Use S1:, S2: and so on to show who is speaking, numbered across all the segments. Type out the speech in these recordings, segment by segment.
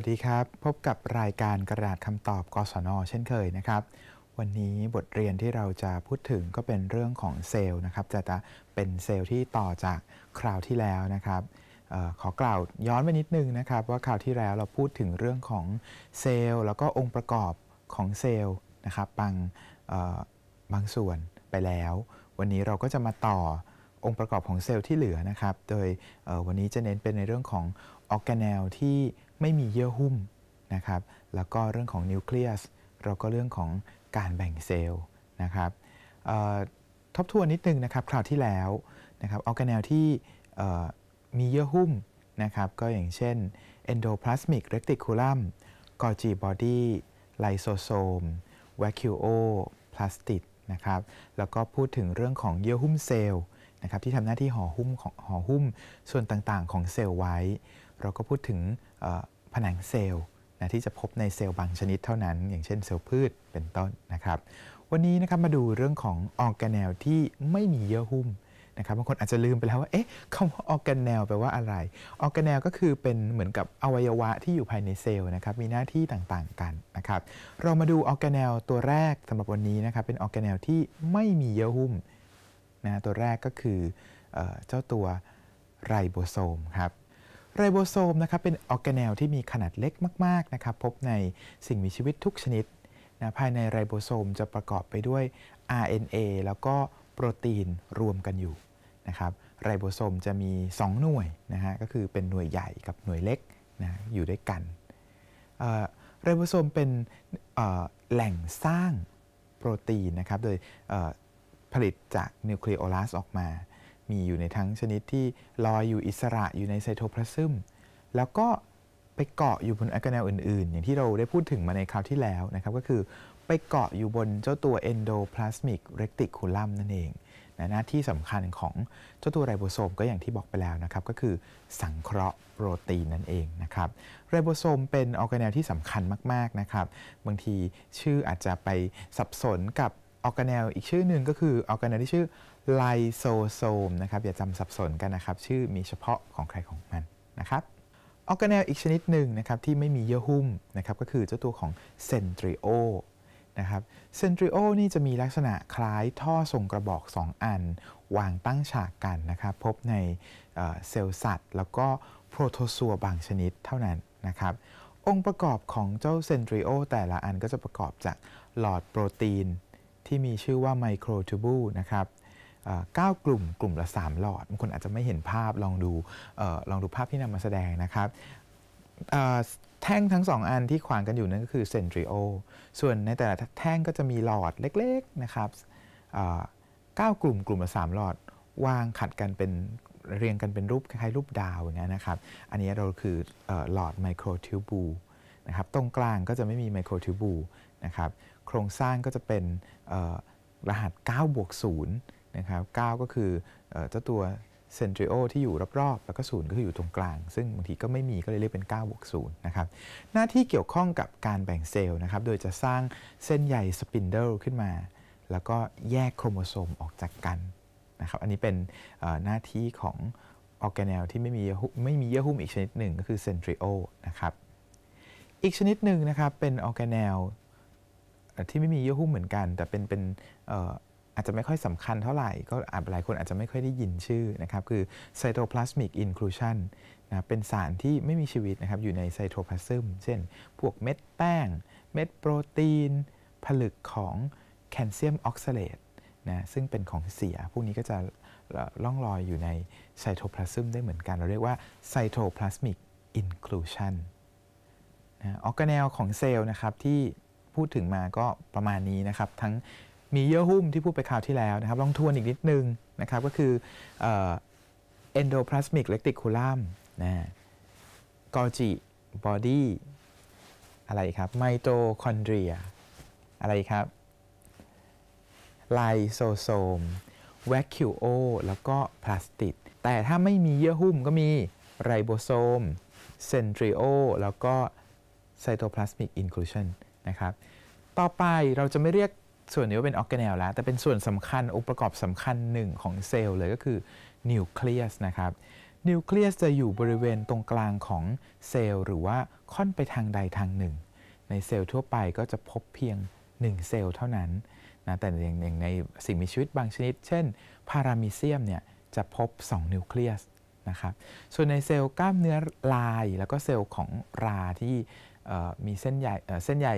S1: วัสดีครับ พบกับรายการกระดาษคำตอบกศนเช่นเคยนะครับ วันนี้บทเรียนที่เราจะพูดถึงก็เป็นเรื่องของเซลล์นะครับจะจะเป็นเซลล์ที่ต่อจากคราวที่แล้วนะครับออขอกล่าวย้อนไปนิดนึงนะครับว่าคราวที่แล้วเราพูดถึงเรื่องของเซลล์แล้วก็องค์ประกอบของเซลล์นะครับบางบางส่วนไปแล้ว วันนี้เราก็จะมาต่อองค์ประกอบของเซลล์ที่เหลือนะครับโดยวันนี้จะเน้นเป็นในเรื่องของออร์แกเนลที่ไม่มีเยื่อหุ้มนะครับ แล้วก็เรื่องของนิวเคลียสเราก็เรื่องของการแบ่งเซลล์นะครับทบทวนนิดนึงนะครับ คราวที่แล้วนะครับออแกเนลที่มีเยื่อหุ้มนะครับ ก็อย่างเช่น endoplasmic reticulum กอจีบอดี้ไลโซโซม e v a c u o p l a s t i ดนะครับ แล้วก็พูดถึงเรื่องของเยื่อหุ้มเซลล์นะครับที่ทำหน้าที่ห่อหุ้มของห่อหุ้มส่วนต่างๆ ของเซลล์ไว้เราก็พูดถึงผนังเซลล์นะที่จะพบในเซลล์บางชนิดเท่านั้น อย่างเช่นเซลล์พืชเป็นต้นนะครับ วันนี้นะครับมาดูเรื่องของออร์แกเนลที่ไม่มีเยื่อหุ้มนะครับบางคนอาจจะลืมไปแล้วว่าเอ๊ะคำว่าออร์แกเนลแปลว่าอะไรออร์แกเนลก็คือเป็นเหมือนกับอวัยวะที่อยู่ภายในเซลล์นะครับมีหน้าที่ต่างๆ กันนะครับ เรามาดูออร์แกเนลตัวแรกสำหรับวันนี้นะครับ เป็นออร์แกเนลที่ไม่มีเยื่อหุ้มนะตัวแรกก็คือเจ้าตัวไรโบโซมครับไรโบโซมนะครับเป็นออร์แกเนลที่มีขนาดเล็กมากๆนะครับพบในสิ่งมีชีวิตทุกชนิดนะภายในไรโบโซมจะประกอบไปด้วย RNA แล้วก็โปรตีนรวมกันอยู่นะครับไรโบโซมจะมี 2 หน่วยนะฮะก็คือเป็นหน่วยใหญ่กับหน่วยเล็กนะอยู่ด้วยกันไรโบโซมเป็นแหล่งสร้างโปรตีนนะครับโดยผลิตจากนิวคลีโอลัสออกมามีอยู่ในทั้งชนิดที่ลอยอยู่อิสระอยู่ในไซโทพลาซึม แล้วก็ไปเกาะอยู่บนออกแนลอื่นๆ อย่างที่เราได้พูดถึงมาในคราวที่แล้วนะครับก็คือไปเกาะอยู่บนเจ้าตัวเอนโดพลาส m ิกเรติคูลัมนั่นเองหน้าที่สำคัญของเจ้าตัวไรโบโซมก็อย่างที่บอกไปแล้วนะครับก็คือสังเคราะห์โปรตีนนั่นเองนะครับไรโบโซมเป็นออแกเนลที่สำคัญมากๆนะครับบางทีชื่ออาจจะไปสับสนกับออแกเนลอีกชื่อหนึ่งก็คือออแกเนลที่ชื่อไลโซโซมนะครับอย่าจำสับสนกันนะครับ ชื่อมีเฉพาะของใครของมันนะครับ ออร์แกเนลอีกชนิดหนึ่งนะครับ ที่ไม่มีเยื่อหุ้มนะครับก็คือเจ้าตัวของเซนทริโอนะครับเซนทริโอนี่จะมีลักษณะคล้ายท่อทรงกระบอก 2 อัน วางตั้งฉากกันนะครับ พบในเซลล์สัตว์แล้วก็โปรโตซัวบางชนิดเท่านั้นนะครับองค์ประกอบของเจ้าเซนทริโอแต่ละอันก็จะประกอบจากหลอดโปรตีนที่มีชื่อว่าไมโครทูบูนะครับากลุ่มกลุ่มละ3 หลอดบางคนอาจจะไม่เห็นภาพ ลองดูลองดูภาพที่นำมาแสดงนะครับ แท่งทั้ง 2 อันที่ขวางกันอยู่นั่นก็คือเซนทริโอส่วนในแต่ละแท่งก็จะมีหลอดเล็ก ๆนะครับเก้ากลุ่มกลุ่มละสามหลอด วางขัดกันเป็น เรียงกันเป็นรูปคล้ายๆรูปดาวอย่างเงี้ยนะครับ อันนี้เราคือหลอดไมโครทิวบูนะครับ ตรงกลางก็จะไม่มีไมโครทิวบูนะครับ โครงสร้างก็จะเป็นรหัส9บวก0ะครับ9ก็คือเจ้าตัวเซนทริโอที่อยู่รอบๆ แล้วก็ศูนย์ก็คืออยู่ตรงกลาง ซึ่งบางทีก็ไม่มีก็เลยเรียกเป็น9บวกศูนย์นะครับ หน้าที่เกี่ยวข้องกับการแบ่งเซลล์นะครับ โดยจะสร้างเส้นใยสปินเดิลขึ้นมา แล้วก็แยกโครโมโซมออกจากกันนะครับ อันนี้เป็นหน้าที่ของออแกเนลที่ไม่มีไม่มีเยื่อหุ้มอีกชนิดหนึ่งก็คือเซนทริโอนะครับ อีกชนิดหนึ่งนะครับเป็นออแกเนลที่ไม่มีเยื่อหุ้มเหมือนกัน แต่เป็นเป็นอาจจะไม่ค่อยสำคัญเท่าไหร่ก็หลายคนอาจจะไม่ค่อยได้ยินชื่อนะครับ คือ cytoplasmic inclusion นะเป็นสารที่ไม่มีชีวิตนะครับ อยู่ในไซโทพลาซึมเช่น พวกเม็ดแป้งเม็ดโปรตีน ผลึกของแคลเซียมออกซาเลตนะซึ่งเป็นของเสีย พวกนี้ก็จะล่องลอยอยู่ในไซโทพลาซึมได้เหมือนกันเราเรียกว่าไซโทพลาสมิกอินคลูชันออร์แกแนลของเซลล์นะครับ ที่พูดถึงมาก็ประมาณนี้นะครับทั้งมีเยื่อหุ้มที่พูดไปคราวที่แล้วนะครับ ลองทวนอีกนิดนึงนะครับ ก็คือ endoplasmic reticulum นะกอจิบอดีอะไรครับไมโตคอนเดรียอะไรครับไลโซโซมแวคคิวโอแล้วก็พลาสติ d แต่ถ้าไม่มีเยื่อหุ้มก็มีไรโบโซมเซนทริโอแล้วก็ไซโตพลาสมิกอินคลูชันนะครับ ต่อไปเราจะไม่เรียกส่วนนี้ว่าเป็นออร์แกเนลแล้ว แต่เป็นส่วนสำคัญองค์ประกอบสำคัญหนึ่งของเซลล์เลยก็คือนิวเคลียสนะครับนิวเคลียสจะอยู่บริเวณตรงกลางของเซลล์ หรือว่าค่อนไปทางใดทางหนึ่ง ในเซลล์ทั่วไปก็จะพบเพียง 1 เซลล์เท่านั้นนะแต่อย่างในสิ่งมีชีวิตบางชนิด เช่นพารามิเซียมเนี่ยจะพบ2นิวเคลียสนะครับส่วนในเซลล์กล้ามเนื้อลายแล้วก็เซลล์ของราที่มีเส้นใ่เส้นใย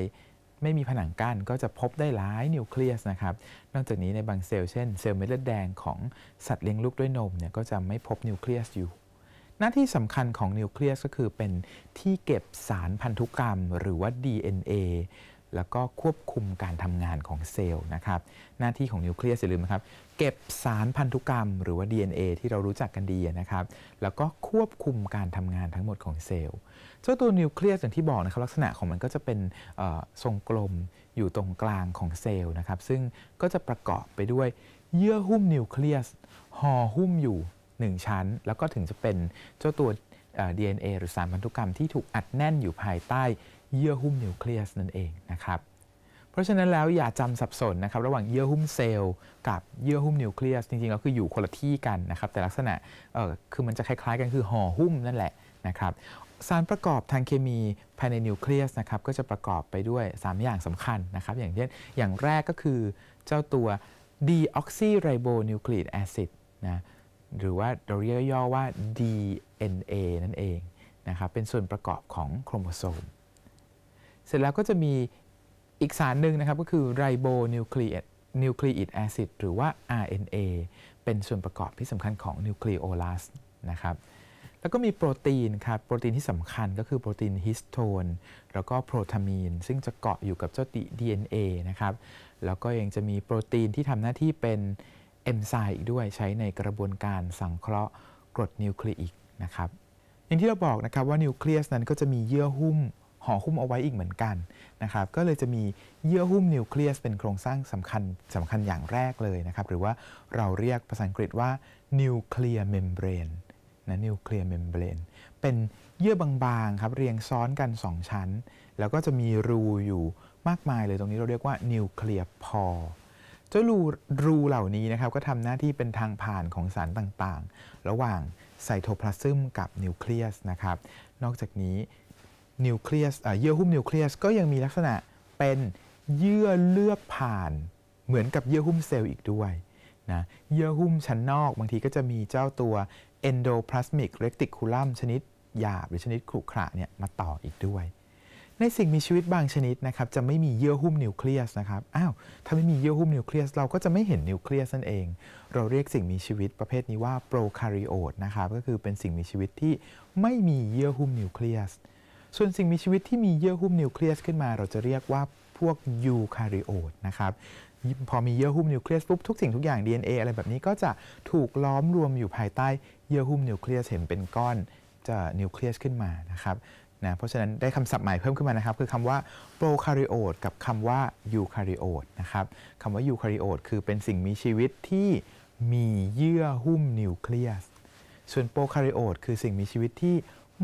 S1: ไม่มีผนังกั้นก็จะพบได้หลายนิวเคลียสนะครับนอกจากนี้ในบางเซลล์เช่นเซลล์เม็ดเลือดแดงของสัตว์เลี้ยงลูกด้วยนมเนี่ยก็จะไม่พบนิวเคลียสอยู่ หน้าที่สำคัญของนิวเคลียสก็คือเป็นที่เก็บสารพันธุกรรมหรือว่า DNA แล้วก็ควบคุมการทำงานของเซลล์นะครับหน้าที่ของนิวเคลียสอย่าลืมนะครับเก็บสารพันธุกรรมหรือว่า DNA ที่เรารู้จักกันดีนะครับแล้วก็ควบคุมการทำงานทั้งหมดของเซลล์เจ้าตัวนิวเคลียสอย่างที่บอกนะครับลักษณะของมันก็จะเป็นทรงกลมอยู่ตรงกลางของเซลล์นะครับซึ่งก็จะประกอบไปด้วยเยื่อหุ้มนิวเคลียสห่อหุ้มอยู่ 1 ชั้น แล้วก็ถึงจะเป็นเจ้าตัว DNA หรือสารพันธุกรรมที่ถูกอัดแน่นอยู่ภายใต้เยื่อหุ้มนิวเคลียสนั่นเองนะครับเพราะฉะนั้นแล้วอย่าจำสับสนนะครับระหว่างเยื่อหุ้มเซลล์กับเยื่อหุ้มนิวเคลียสจริงๆก็คืออยู่คนละที่กันนะครับแต่ลักษณะคือมันจะคล้ายๆ กันคือห่อหุ้มนั่นแหละนะครับสารประกอบทางเคมีภายในนิวเคลียสนะครับก็จะประกอบไปด้วย 3 อย่างสำคัญนะครับอย่างเช่นอย่างแรกก็คือเจ้าตัวดีออกซิไรโบนิวคลีกแอซิดนะหรือว่าเราเรียกย่อว่า DNA นั่นเองนะครับเป็นส่วนประกอบของโครโมโซม เสร็จแล้วก็จะมีอีกสารหนึ่งนะครับก็คือไรโบนิวคลีกนิวคลีอิกแอซิดหรือว่า RNA เป็นส่วนประกอบที่สำคัญของนิวคลีโอลัสนะครับแล้วก็มีโปรตีนครับ โปรตีนที่สำคัญก็คือโปรตีนฮิสโทน แล้วก็โปรทามีนซึ่งจะเกาะอยู่กับเจ้า DNA นะครับ แล้วก็ยังจะมีโปรตีนที่ทำหน้าที่เป็นเอนไซม์อีกด้วยใช้ในกระบวนการสังเคราะห์กรดนิวคลีอิกนะครับ อย่างที่เราบอกนะครับว่านิวเคลียสนั้นก็จะมีเยื่อหุ้มห่อหุ้มเอาไว้อีกเหมือนกันนะครับ ก็เลยจะมีเยื่อหุ้มนิวเคลียสเป็นโครงสร้างสำคัญสำคัญอย่างแรกเลยนะครับ หรือว่าเราเรียกภาษาอังกฤษว่านิวเคลียร์เมมเบรนนะนิวเคลียร์เมมเบรนเป็นเยื่อบางๆครับเรียงซ้อนกัน 2 ชั้น แล้วก็จะมีรูอยู่มากมายเลยตรงนี้เราเรียกว่านิวเคลียร์พอเจ้ารูรูเหล่านี้นะครับก็ทำหน้าที่เป็นทางผ่านของสารต่างๆ ระหว่างไซโทพลาซึมกับนิวเคลียสนะครับนอกจากนี้นิวเคลียสเยื่อหุ้มนิวเคลียสก็ยังมีลักษณะเป็นเยื่อเลือบผ่านเหมือนกับเยื่อหุ้มเซลล์อีกด้วยนะเยื่อหุ้มชั้นนอกบางทีก็จะมีเจ้าตัว endoplasmic reticulum ชนิดหยาบหรือชนิดขรุขระเนี่ยมาต่ออีกด้วย ในสิ่งมีชีวิตบางชนิดนะครับจะไม่มีเยื่อหุ้มนิวเคลียสนะครับอ้าวถ้าไม่มีเยื่อหุ้มนิวเคลียสเราก็จะไม่เห็นนิวเคลียสนั่นเองเราเรียกสิ่งมีชีวิตประเภทนี้ว่าโปรคาริโอตนะครับก็คือเป็นสิ่งมีชีวิตที่ไม่มีเยื่อหุ้มนิวเคลียสส่วนสิ่งมีชีวิตที่มีเยื่อหุ้มนิวเคลียสขึ้นมา เราจะเรียกว่าพวกยูคาริโอตนะครับพอมีเยื่อหุ้มนิวเคลียสปุ๊บทุกสิ่งทุกอย่าง DNA อะไรแบบนี้ก็จะถูกล้อมรวมอยู่ภายใต้เยื่อหุ้มนิวเคลียสเห็นเป็นก้อนจะนิวเคลียสขึ้นมานะครับนะเพราะฉะนั้นได้คำศัพท์ใหม่เพิ่มขึ้นมานะครับคือคำว่าโปรคาริโอตกับคำว่ายูคาริโอตนะครับคำว่ายูคาริโอตคือเป็นสิ่งมีชีวิตที่มีเยื่อหุ้มนิวเคลียสส่วนโปรคาริโอตคือสิ่งมีชีวิตที่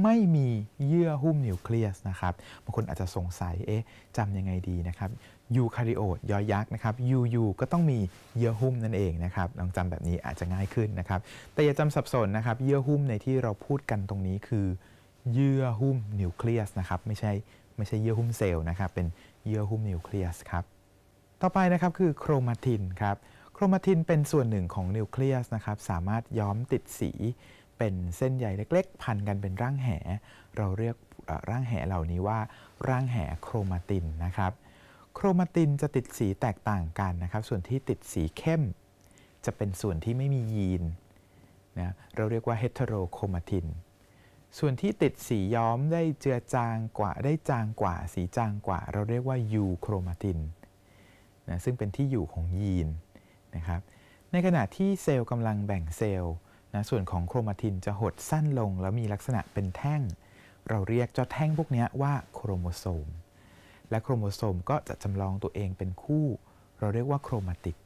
S1: ไม่มีเยื่อหุ้มนิวเคลียสนะครับบางคนอาจจะสงสัยเอ๊ะจำยังไงดีนะครับยูคาริโอตยอยักษ์นะครับ ยูยูก็ต้องมีเยื่อหุ้มนั่นเองนะครับ ลองจำแบบนี้อาจจะง่ายขึ้นนะครับ แต่อย่าจำสับสนนะครับ เยื่อหุ้มในที่เราพูดกันตรงนี้คือ เยื่อหุ้มนิวเคลียสนะครับ ไม่ใช่ไม่ใช่เยื่อหุ้มเซลล์นะครับ เป็นเยื่อหุ้มนิวเคลียสครับ ต่อไปนะครับคือโครมาตินครับ โครมาตินเป็นส่วนหนึ่งของนิวเคลียสนะครับ สามารถย้อมติดสี เป็นเส้นใยเล็ก ๆ พันกันเป็นร่างแห เราเรียกร่างแหเหล่านี้ว่าร่างแหโครมาตินนะครับโครมาตินจะติดสีแตกต่างกันนะครับส่วนที่ติดสีเข้ม จะเป็นส่วนที่ไม่มียีนนะเราเรียกว่าเฮตเทโรโครมาติน ส่วนที่ติดสีย้อมได้เจือจางกว่าได้จางกว่า สีจางกว่า เราเรียกว่ายูโครมาตินนะซึ่งเป็นที่อยู่ของยีนนะครับในขณะที่เซลล์กำลังแบ่งเซลล์นะส่วนของโครมาตินจะหดสั้นลง แล้วมีลักษณะเป็นแท่งเราเรียกเจ้าแท่งพวกนี้ว่าโครโมโซมและโครโมโซมก็จะจำลองตัวเองเป็นคู่เราเรียกว่าโครมาติก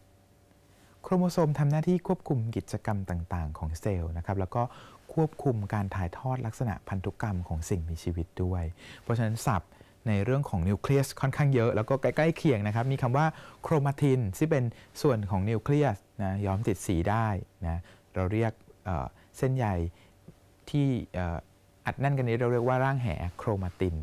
S1: โครโมโซมทำหน้าที่ควบคุมกิจกรรมต่าง ๆ ของเซลล์นะครับแล้วก็ควบคุมการถ่ายทอดลักษณะพันธุกรรมของสิ่งมีชีวิตด้วย เพราะฉะนั้นศัพท์ในเรื่องของนิวเคลียสค่อนข้างเยอะแล้วก็ใกล้ๆเคียงนะครับ มีคำว่าโครมาตินที่เป็นส่วนของนิวเคลียสนะย้อมติดสีได้นะเราเรียกเส้นใหญ่ที่อัดแน่นกันนี้เราเรียกว่าร่างแหโครมาติน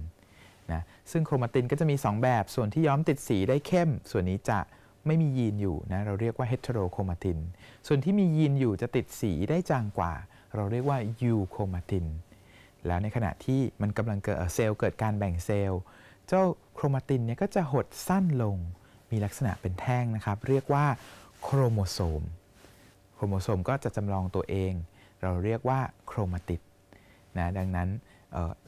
S1: ซึ่งโครมาตินก็จะมี 2 แบบ ส่วนที่ย้อมติดสีได้เข้ม ส่วนนี้จะไม่มียีนอยู่นะ เราเรียกว่าเฮเทโรโครมาติน ส่วนที่มียีนอยู่จะติดสีได้จางกว่า เราเรียกว่ายูโครมาติน แล้วในขณะที่มันกำลังเกิดเซลล์เกิดการแบ่งเซลล์ เจ้าโครมาตินเนี่ยก็จะหดสั้นลงมีลักษณะเป็นแท่งนะครับ เรียกว่าโครโมโซมโครโมโซมก็จะจำลองตัวเอง เราเรียกว่าโครมาติดนะดังนั้น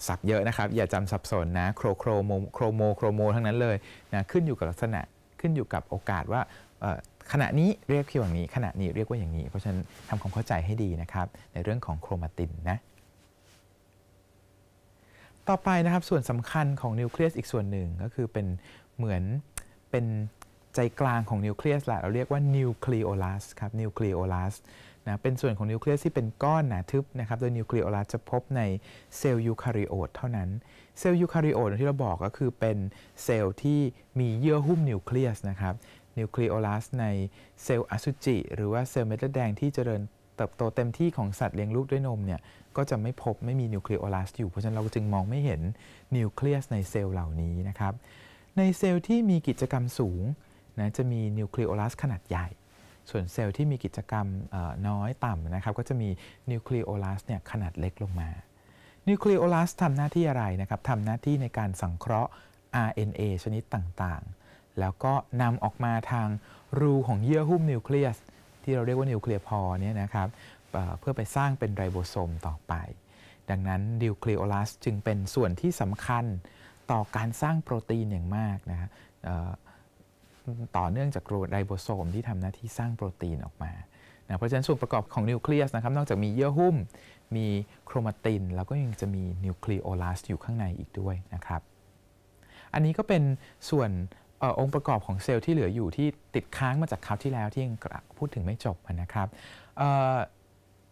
S1: สับเยอะนะครับ อย่าจำสับสนนะโครโครโมโครโมโครโมทั้งนั้นเลยนะขึ้นอยู่กับลักษณะขึ้นอยู่กับโอกาสว่าขณะนี้เรียกคิวอย่างนี้ ขณะนี้เรียกว่าอย่างนี้ เพราะฉะนั้นทำความเข้าใจให้ดีนะครับในเรื่องของโครมาตินนะต่อไปนะครับส่วนสำคัญของนิวเคลียสอีกส่วนหนึ่งก็คือเป็นเหมือนเป็นใจกลางของนิวเคลียสแหละเราเรียกว่านิวคลีโอลัสครับนิวคลีโอลัสนะเป็นส่วนของนิวเคลียสที่เป็นก้อนหนาทึบนะครับ โดยนิวเคลียอลัสจะพบในเซลล์ยูคาริโอตเท่านั้น เซลล์ยูคาริโอตที่เราบอกก็คือเป็นเซลล์ที่มีเยื่อหุ้มนิวเคลียสนะครับ นิวเคลียอลัสในเซลล์อสุจิหรือว่าเซลล์เม็ดเลือดแดงที่เจริญเติบโตเต็มที่ของ สัตว์เลี้ยงลูกด้วยนมเนี่ยก็จะไม่พบไม่มีนิวเคลียอลัสอยู่ เพราะฉะนั้นเราจึง มองไม่เห็นนิวเคลียสในเซลล์เหล่านี้นะครับ ในเซลล์ที่มีกิจกรรมสูงนะจะมีนิวเคลียอลัสขนาดใหญ่ส่วนเซลล์ที่มีกิจกรรมน้อยต่ำนะครับก็จะมีนิวคลีโอลัสเนี่ยขนาดเล็กลงมา นิวคลีโอลัสทำหน้าที่อะไรนะครับทำหน้าที่ในการสังเคราะห์ RNA ชนิดต่างๆ แล้วก็นำออกมาทางรูของเยื่อหุ้มนิวเคลียสที่เราเรียกว่านิวเคลียร์พอเนี่ยนะครับเพื่อไปสร้างเป็นไรโบโซมต่อไป ดังนั้นนิวคลีโอลัสจึงเป็นส่วนที่สำคัญต่อการสร้างโปรตีนอย่างมากนะะต่อเนื่องจากกรดไรโบโซมที่ทำหน้าที่สร้างโปรตีนออกมานะเพราะฉะนั้นส่วนประกอบของนิวเคลียสนะครับนอกจากมีเยื่อหุ้ม มีโครมาตินแล้วก็ยังจะมีนิวคลีโอลาสอยู่ข้างในอีกด้วยนะครับ อันนี้ก็เป็นส่วนอองค์ประกอบของเซลล์ที่เหลืออยู่ที่ติดค้างมาจากคราวที่แล้วที่ยังพูดถึงไม่จบนะครับเ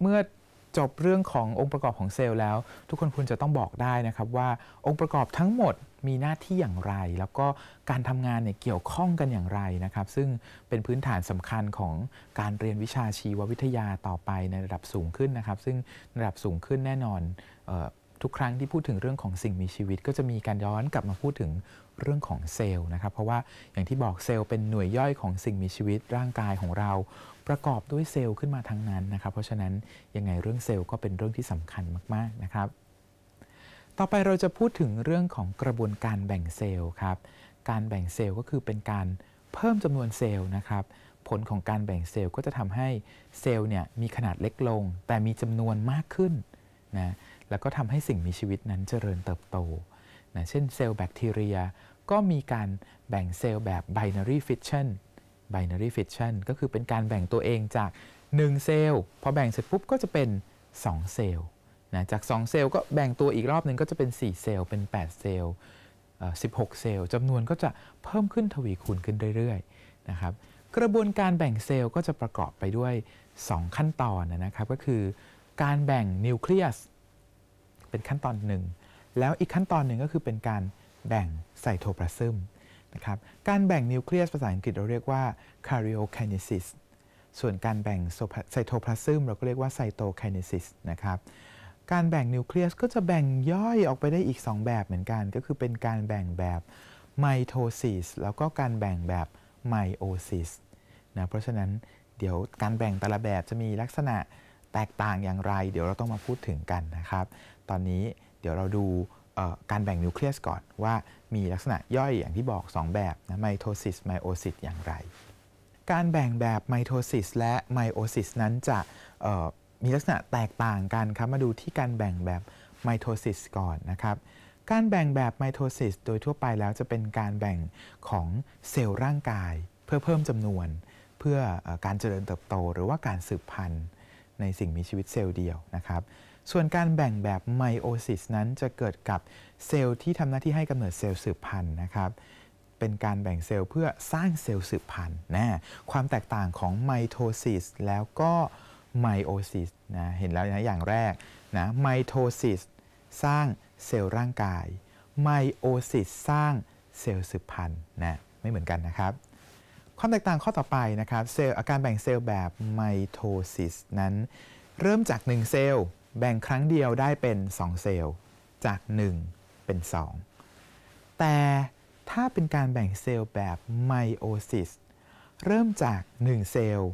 S1: เมื่อจบเรื่องขององค์ประกอบของเซลล์แล้วทุกคนควรจะต้องบอกได้นะครับว่าองค์ประกอบทั้งหมดมีหน้าที่อย่างไร แล้วก็การทำงานเนี่ยเกี่ยวข้องกันอย่างไรนะครับซึ่งเป็นพื้นฐานสำคัญของการเรียนวิชาชีววิทยาต่อไปในระดับสูงขึ้นนะครับ ซึ่งระดับสูงขึ้นแน่นอน ทุกครั้งที่พูดถึงเรื่องของสิ่งมีชีวิต ก็จะมีการย้อนกลับมาพูดถึงเรื่องของเซลล์นะครับเพราะว่าอย่างที่บอกเซลล์เป็นหน่วยย่อยของสิ่งมีชีวิตร่างกายของเราประกอบด้วยเซลล์ขึ้นมาทั้งนั้นนะครับ เพราะฉะนั้นยังไงเรื่องเซลล์ก็เป็นเรื่องที่สำคัญมาก ๆนะครับ ต่อไปเราจะพูดถึงเรื่องของกระบวนการแบ่งเซลล์ครับการแบ่งเซลล์ก็คือเป็นการเพิ่มจำนวนเซลล์นะครับ ผลของการแบ่งเซลล์ก็จะทำให้เซลล์เนี่ยมีขนาดเล็กลง แต่มีจำนวนมากขึ้นนะแล้วก็ทำให้สิ่งมีชีวิตนั้นเจริญเติบโตนะเช่นเซลล์แบคทีเรีย ก็มีการแบ่งเซลล์แบบ binary fission binary fission ก็คือเป็นการแบ่งตัวเองจาก 1 เซลล์พอแบ่งเสร็จปุ๊บก็จะเป็น2เซลล์นะจาก 2 เซลล์ก็แบ่งตัวอีกรอบหนึ่งก็จะเป็น 4 เซลล์เป็น8เซลล์16 เซลล์จำนวนก็จะเพิ่มขึ้นทวีคูณขึ้นเรื่อยๆ นะครับ กระบวนการแบ่งเซลล์ ก็จะประกอบไปด้วย 2 ขั้นตอนนะครับก็คือ การแบ่งนิวเคลียสเป็นขั้นตอนหนึ่งแล้วอีกขั้นตอนหนึ่งก็คือเป็นการแบ่งไซโทปลาซึมะครับการแบ่งนิวเคลียสภาษาอังกฤษเราเรียกว่า karyokinesis ส่วนการแบ่งไซโทพลาซึม เราก็เรียกว่าไซโตไคเนซิสนะครับ การแบ่งนิวเคลียสก็จะแบ่งย่อยออกไปได้อีก 2 แบบเหมือนกัน ก็คือเป็นการแบ่งแบบไมโทซิสแล้วก็การแบ่งแบบไมโอซิสนะ เพราะฉะนั้นเดี๋ยวการแบ่งแต่ละแบบจะมีลักษณะแตกต่างอย่างไร เดี๋ยวเราต้องมาพูดถึงกันนะครับ ตอนนี้เดี๋ยวเราดูการแบ่งนิวเคลียสก่อนว่ามีลักษณะย่อยอย่างที่บอก2แบบนะไมโทซิสไมโอซิสอย่างไร การแบ่งแบบไมโทซิสและไมโอซิสนั้นจะมีลักษณะแตกต่างกันครับมาดูที่การแบ่งแบบไมโทซิสก่อนนะครับการแบ่งแบบไมโทซิสโดยทั่วไปแล้วจะเป็นการแบ่งของเซลล์ร่างกาย เพื่อเพิ่มจำนวน เพื่อการเจริญเติบโต หรือว่าการสืบพันธุ์ ในสิ่งมีชีวิตเซลล์เดียวนะครับส่วนการแบ่งแบบไมโอซิสนั้นจะเกิดกับเซลล์ที่ทำหน้าที่ให้กำเนิดเซลล์สืบพันธุ์นะครับ เป็นการแบ่งเซลล์เพื่อสร้างเซลล์สืบพันธุ์นะ ความแตกต่างของไมโทซิสแล้วก็ไมโอซิสนะ เห็นแล้วนะอย่างแรกนะ ไมโทซิสสร้างเซลล์ร่างกาย ไมโอซิสสร้างเซลล์สืบพันธุ์นะ ไม่เหมือนกันนะครับความแตกต่างข้อต่อไปนะครับเซลล์อาการแบ่งเซลล์แบบไมโทซิสนั้นเริ่มจาก 1 เซลล์แบ่งครั้งเดียวได้เป็น 2 เซลล์จาก 1เป็น 2 แต่ถ้าเป็นการแบ่งเซลล์แบบไมโอซิส เริ่มจาก 1 เซลล์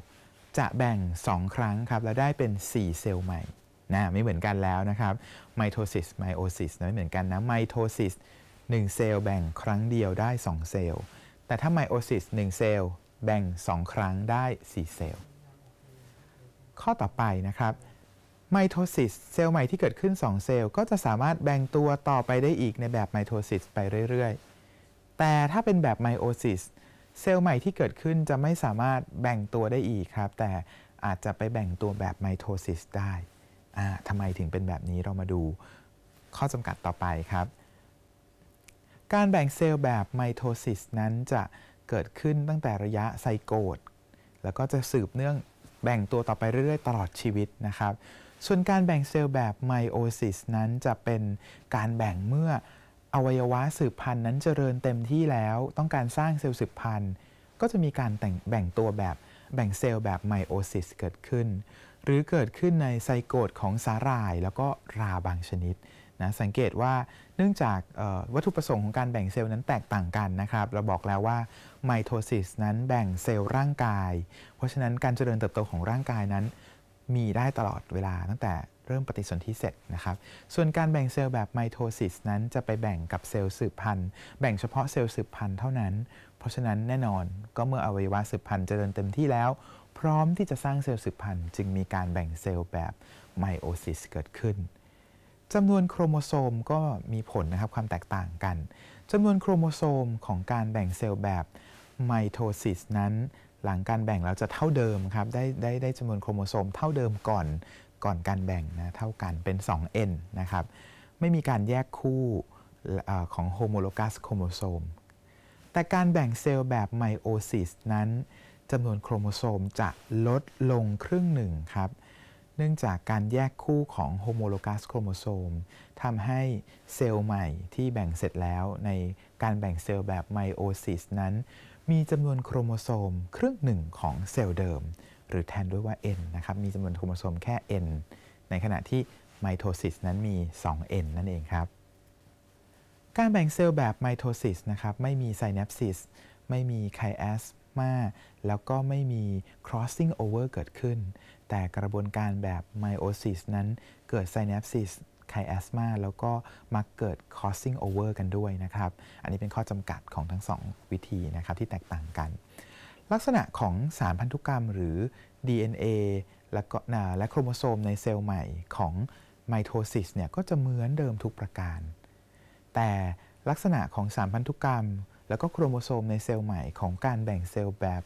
S1: จะแบ่ง 2 ครั้งครับ แล้วได้เป็น 4 เซลล์ใหม่ นะ ไม่เหมือนกันแล้วนะครับ ไมโทซิสไมโอซิสไม่เหมือนกันนะ ไมโทซิส1เซลล์แบ่งครั้งเดียวได้ 2 เซลล์ แต่ถ้าไมโอซิส1เซลล์แบ่ง 2 ครั้งได้ 4 เซลล์ ข้อต่อไปนะครับไมโทซิสเซลล์ใหม่ที่เกิดขึ้น 2 เซลล์ ก็จะสามารถแบ่งตัวต่อไปได้อีกในแบบไมโทซิสไปเรื่อยๆ แต่ถ้าเป็นแบบไมโอซิสเซลล์ใหม่ที่เกิดขึ้นจะไม่สามารถแบ่งตัวได้อีกครับ แต่อาจจะไปแบ่งตัวแบบไมโทซิสได้ทำไมถึงเป็นแบบนี้เรามาดูข้อจำกัดต่อไปครับ การแบ่งเซลล์แบบไมโทซิสนั้นจะเกิดขึ้นตั้งแต่ระยะไซโกดแล้วก็จะสืบเนื่องแบ่งตัวต่อไปเรื่อยๆตลอดชีวิตนะครับส่วนการแบ่งเซลล์แบบไมโอซิสนั้นจะเป็นการแบ่งเมื่ออวัยวะสืบพันธุ์ นั้นเจริญเต็มที่แล้วต้องการสร้างเซลล์สืบพันธุ์ก็จะมีการแต่งแบ่งตัวแบบแบ่งเซลล์แบบไมโอซิสเกิดขึ้น หรือเกิดขึ้นในไซโกตของสาหร่ายแล้วก็ราบางชนิดนะสังเกตว่าเนื่องจากวัตถุประสงค์ของการแบ่งเซลล์นั้นแตกต่างกันนะครับ เราบอกแล้วว่าไมโทซิสนั้นแบ่งเซลล์ร่างกาย เพราะฉะนั้นการเจริญเติบโตของร่างกายนั้นมีได้ตลอดเวลาตั้งแต่เริ่มปฏิสนธิเสร็จนะครับ ส่วนการแบ่งเซลล์แบบไมโทซิส นั้นจะไปแบ่งกับเซลล์สืบพันธุ์ แบ่งเฉพาะเซลล์สืบพันธุ์เท่านั้น เพราะฉะนั้นแน่นอนก็เมื่ออวัยวะสืบพันธุ์จเจริญเต็มที่แล้ว พร้อมที่จะสร้างเซลล์สืบพันธุ์จึงมีการแบ่งเซลล์แบบไมโอซิสเกิดขึ้นจำนวนโครโมโซมก็มีผลนะครับ ความแตกต่างกันจำนวนโครโมโซมของการแบ่งเซลล์แบบไมโทซิสนั้นหลังการแบ่งเราจะเท่าเดิมครับได้ได้ได้จำนวนโครโมโซมเท่าเดิมก่อนก่อนการแบ่งนะเท่ากันเป็น 2n นะครับไม่มีการแยกคู่ของโฮโมโลกัสโครโมโซมแต่การแบ่งเซลล์แบบไมโอซิส นั้นจำนวนโครโมโซมจะลดลงครึ่งหนึ่งครับ เนื่องจากการแยกคู่ของโฮโมโลกัสโครโมโซมทำให้เซลล์ใหม่ที่แบ่งเสร็จแล้ว ในการแบ่งเซลล์แบบไมโอซิสนั้นมีจำนวนโครโมโซมครึ่งหนึ่งของเซลล์เดิม หรือแทนด้วยว่า n นะครับ มีจำนวนโครโมโซมแค่ n ในขณะที่ไมโทซิสนั้นมี 2n นั่นเองครับ การแบ่งเซลล์แบบไมโทซิสนะครับไม่มีไซแนปซิสไม่มีไคแอสมา แล้วก็ไม่มี crossing over เกิดขึ้น แต่กระบวนการแบบไมโอซิสนั้นเกิดไซแนปซิสไขแอสมาแล้วก็มักเกิด crossing over กันด้วยนะครับ อันนี้เป็นข้อจำกัดของทั้ง 2 วิธีนะครับที่แตกต่างกัน ลักษณะของสารพันธุกรรมหรือ DNA และก็นาและโครโมโซมในเซลล์ใหม่ของ ไมโทซิสเนี่ยก็จะเหมือนเดิมทุกประการ แต่ลักษณะของสารพันธุกรรมแล้วก็โครโมโซมในเซลล์ใหม่ของการแบ่งเซลล์แบบ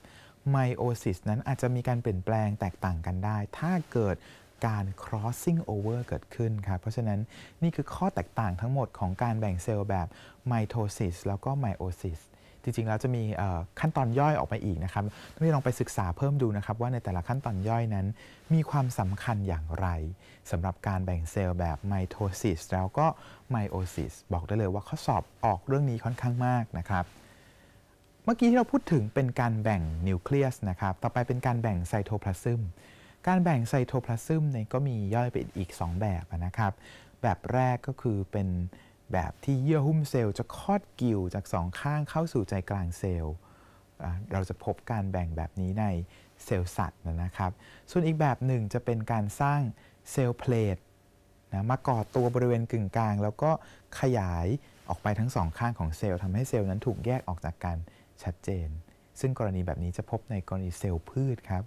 S1: ไมโอซิสนั้นอาจจะมีการเปลี่ยนแปลงแตกต่างกันได้ ถ้าเกิดการ crossing over เกิดขึ้นครับเพราะฉะนั้นนี่คือข้อแตกต่างทั้งหมดของการแบ่งเซลล์แบบ mitosis แล้วก็ meiosis จริงๆ แล้วจะมีขั้นตอนย่อยออกไปอีกนะครับต้องไปลองไปศึกษาเพิ่มดูนะครับว่าในแต่ละขั้นตอนย่อยนั้น มีความสำคัญอย่างไรสำหรับการแบ่งเซลล์แบบ mitosis แล้วก็ meiosis บอกได้เลยว่าข้อสอบออกเรื่องนี้ค่อนข้างมากนะครับ เมื่อกี้ที่เราพูดถึงเป็นการแบ่งนิวเคลียสนะครับ ต่อไปเป็นการแบ่งไซโทพลาซึมการแบ่งไซโทพลาซึมเนี่ยก็มีย่อยไปอีก 2 แบบนะครับ แบบแรกก็คือเป็นแบบที่เยื่อหุ้มเซลล์จะคอดกิ่วจากสองข้างเข้าสู่ใจกลางเซลล์เราจะพบการแบ่งแบบนี้ในเซลล์สัตว์นะครับ ส่วนอีกแบบหนึ่งจะเป็นการสร้างเซลล์เพลทนะมาก่อตัวบริเวณกึ่งกลาง แล้วก็ขยายออกไปทั้งสองข้างของเซลล์ทำให้เซลล์นั้นถูกแยกออกจากกันชัดเจน ซึ่งกรณีแบบนี้จะพบในกรณีเซลล์พืชครับ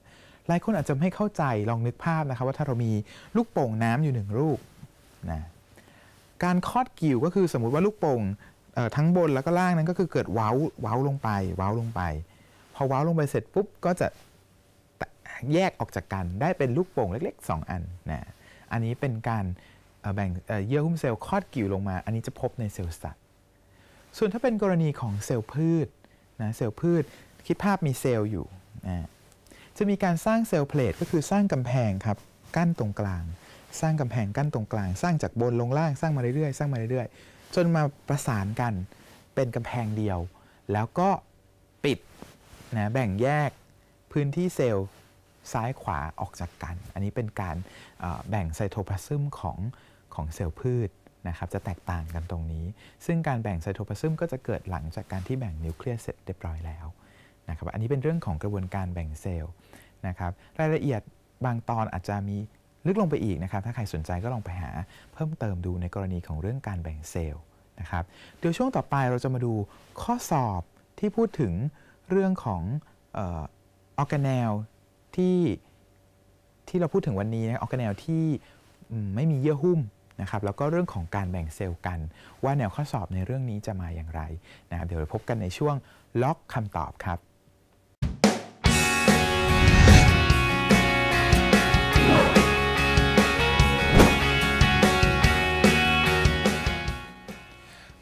S1: หลายคนอาจจะไม่เข้าใจลองนึกภาพนะคะว่าถ้าเรามีลูกโป่งน้ำอยู่หนึ่งลูกนะการคอดกิ่วก็คือสมมุติว่าลูกโป่งทั้งบนแล้วก็ล่างนั้นก็คือเกิดเว้าเว้าลงไป เว้าลงไป พอเว้าลงไปเสร็จปุ๊บก็จะแยกออกจากกัน ได้เป็นลูกโป่งเล็กๆ 2 อันนะอันนี้เป็นการแบ่งเยื่อหุ้มเซลล์คอดกิ่วลงมา อันนี้จะพบในเซลล์สัตว์ส่วนถ้าเป็นกรณีของเซลล์พืชนะเซลล์พืชคิดภาพมีเซลล์อยู่นะจะมีการสร้างเซลล์เพลทก็คือสร้างกำแพงครับกั้นตรงกลาง สร้างกำแพงกั้นตรงกลาง สร้างจากบนลงล่างสร้างมาเรื่อยๆ สร้างมาเรื่อยๆ จนมาประสานกันเป็นกำแพงเดียว แล้วก็ปิดนะแบ่งแยกพื้นที่เซลล์ซ้ายขวาออกจากกันอันนี้เป็นการแบ่งไซโทพลาซึมของของเซลล์พืชนะครับจะแตกต่างกันตรงนี้ ซึ่งการแบ่งไซโทพลาซึมก็จะเกิดหลังจากการที่แบ่งนิวเคลียสเสร็จเรียบร้อยแล้วนะครับอันนี้เป็นเรื่องของกระบวนการแบ่งเซลล์นะครับ รายละเอียดบางตอนอาจจะมีลึกลงไปอีกนะครับ ถ้าใครสนใจก็ลองไปหาเพิ่มเติมดูในกรณีของเรื่องการแบ่งเซลล์นะครับ เดี๋ยวช่วงต่อไปเราจะมาดูข้อสอบที่พูดถึงเรื่องของออร์แกเนลที่ที่เราพูดถึงวันนี้นะออร์แกเนลที่ไม่มีเยื่อหุ้มนะครับ แล้วก็เรื่องของการแบ่งเซลล์กัน ว่าแนวข้อสอบในเรื่องนี้จะมาอย่างไรนะครับ เดี๋ยวพบกันในช่วงล็อกคำตอบครับ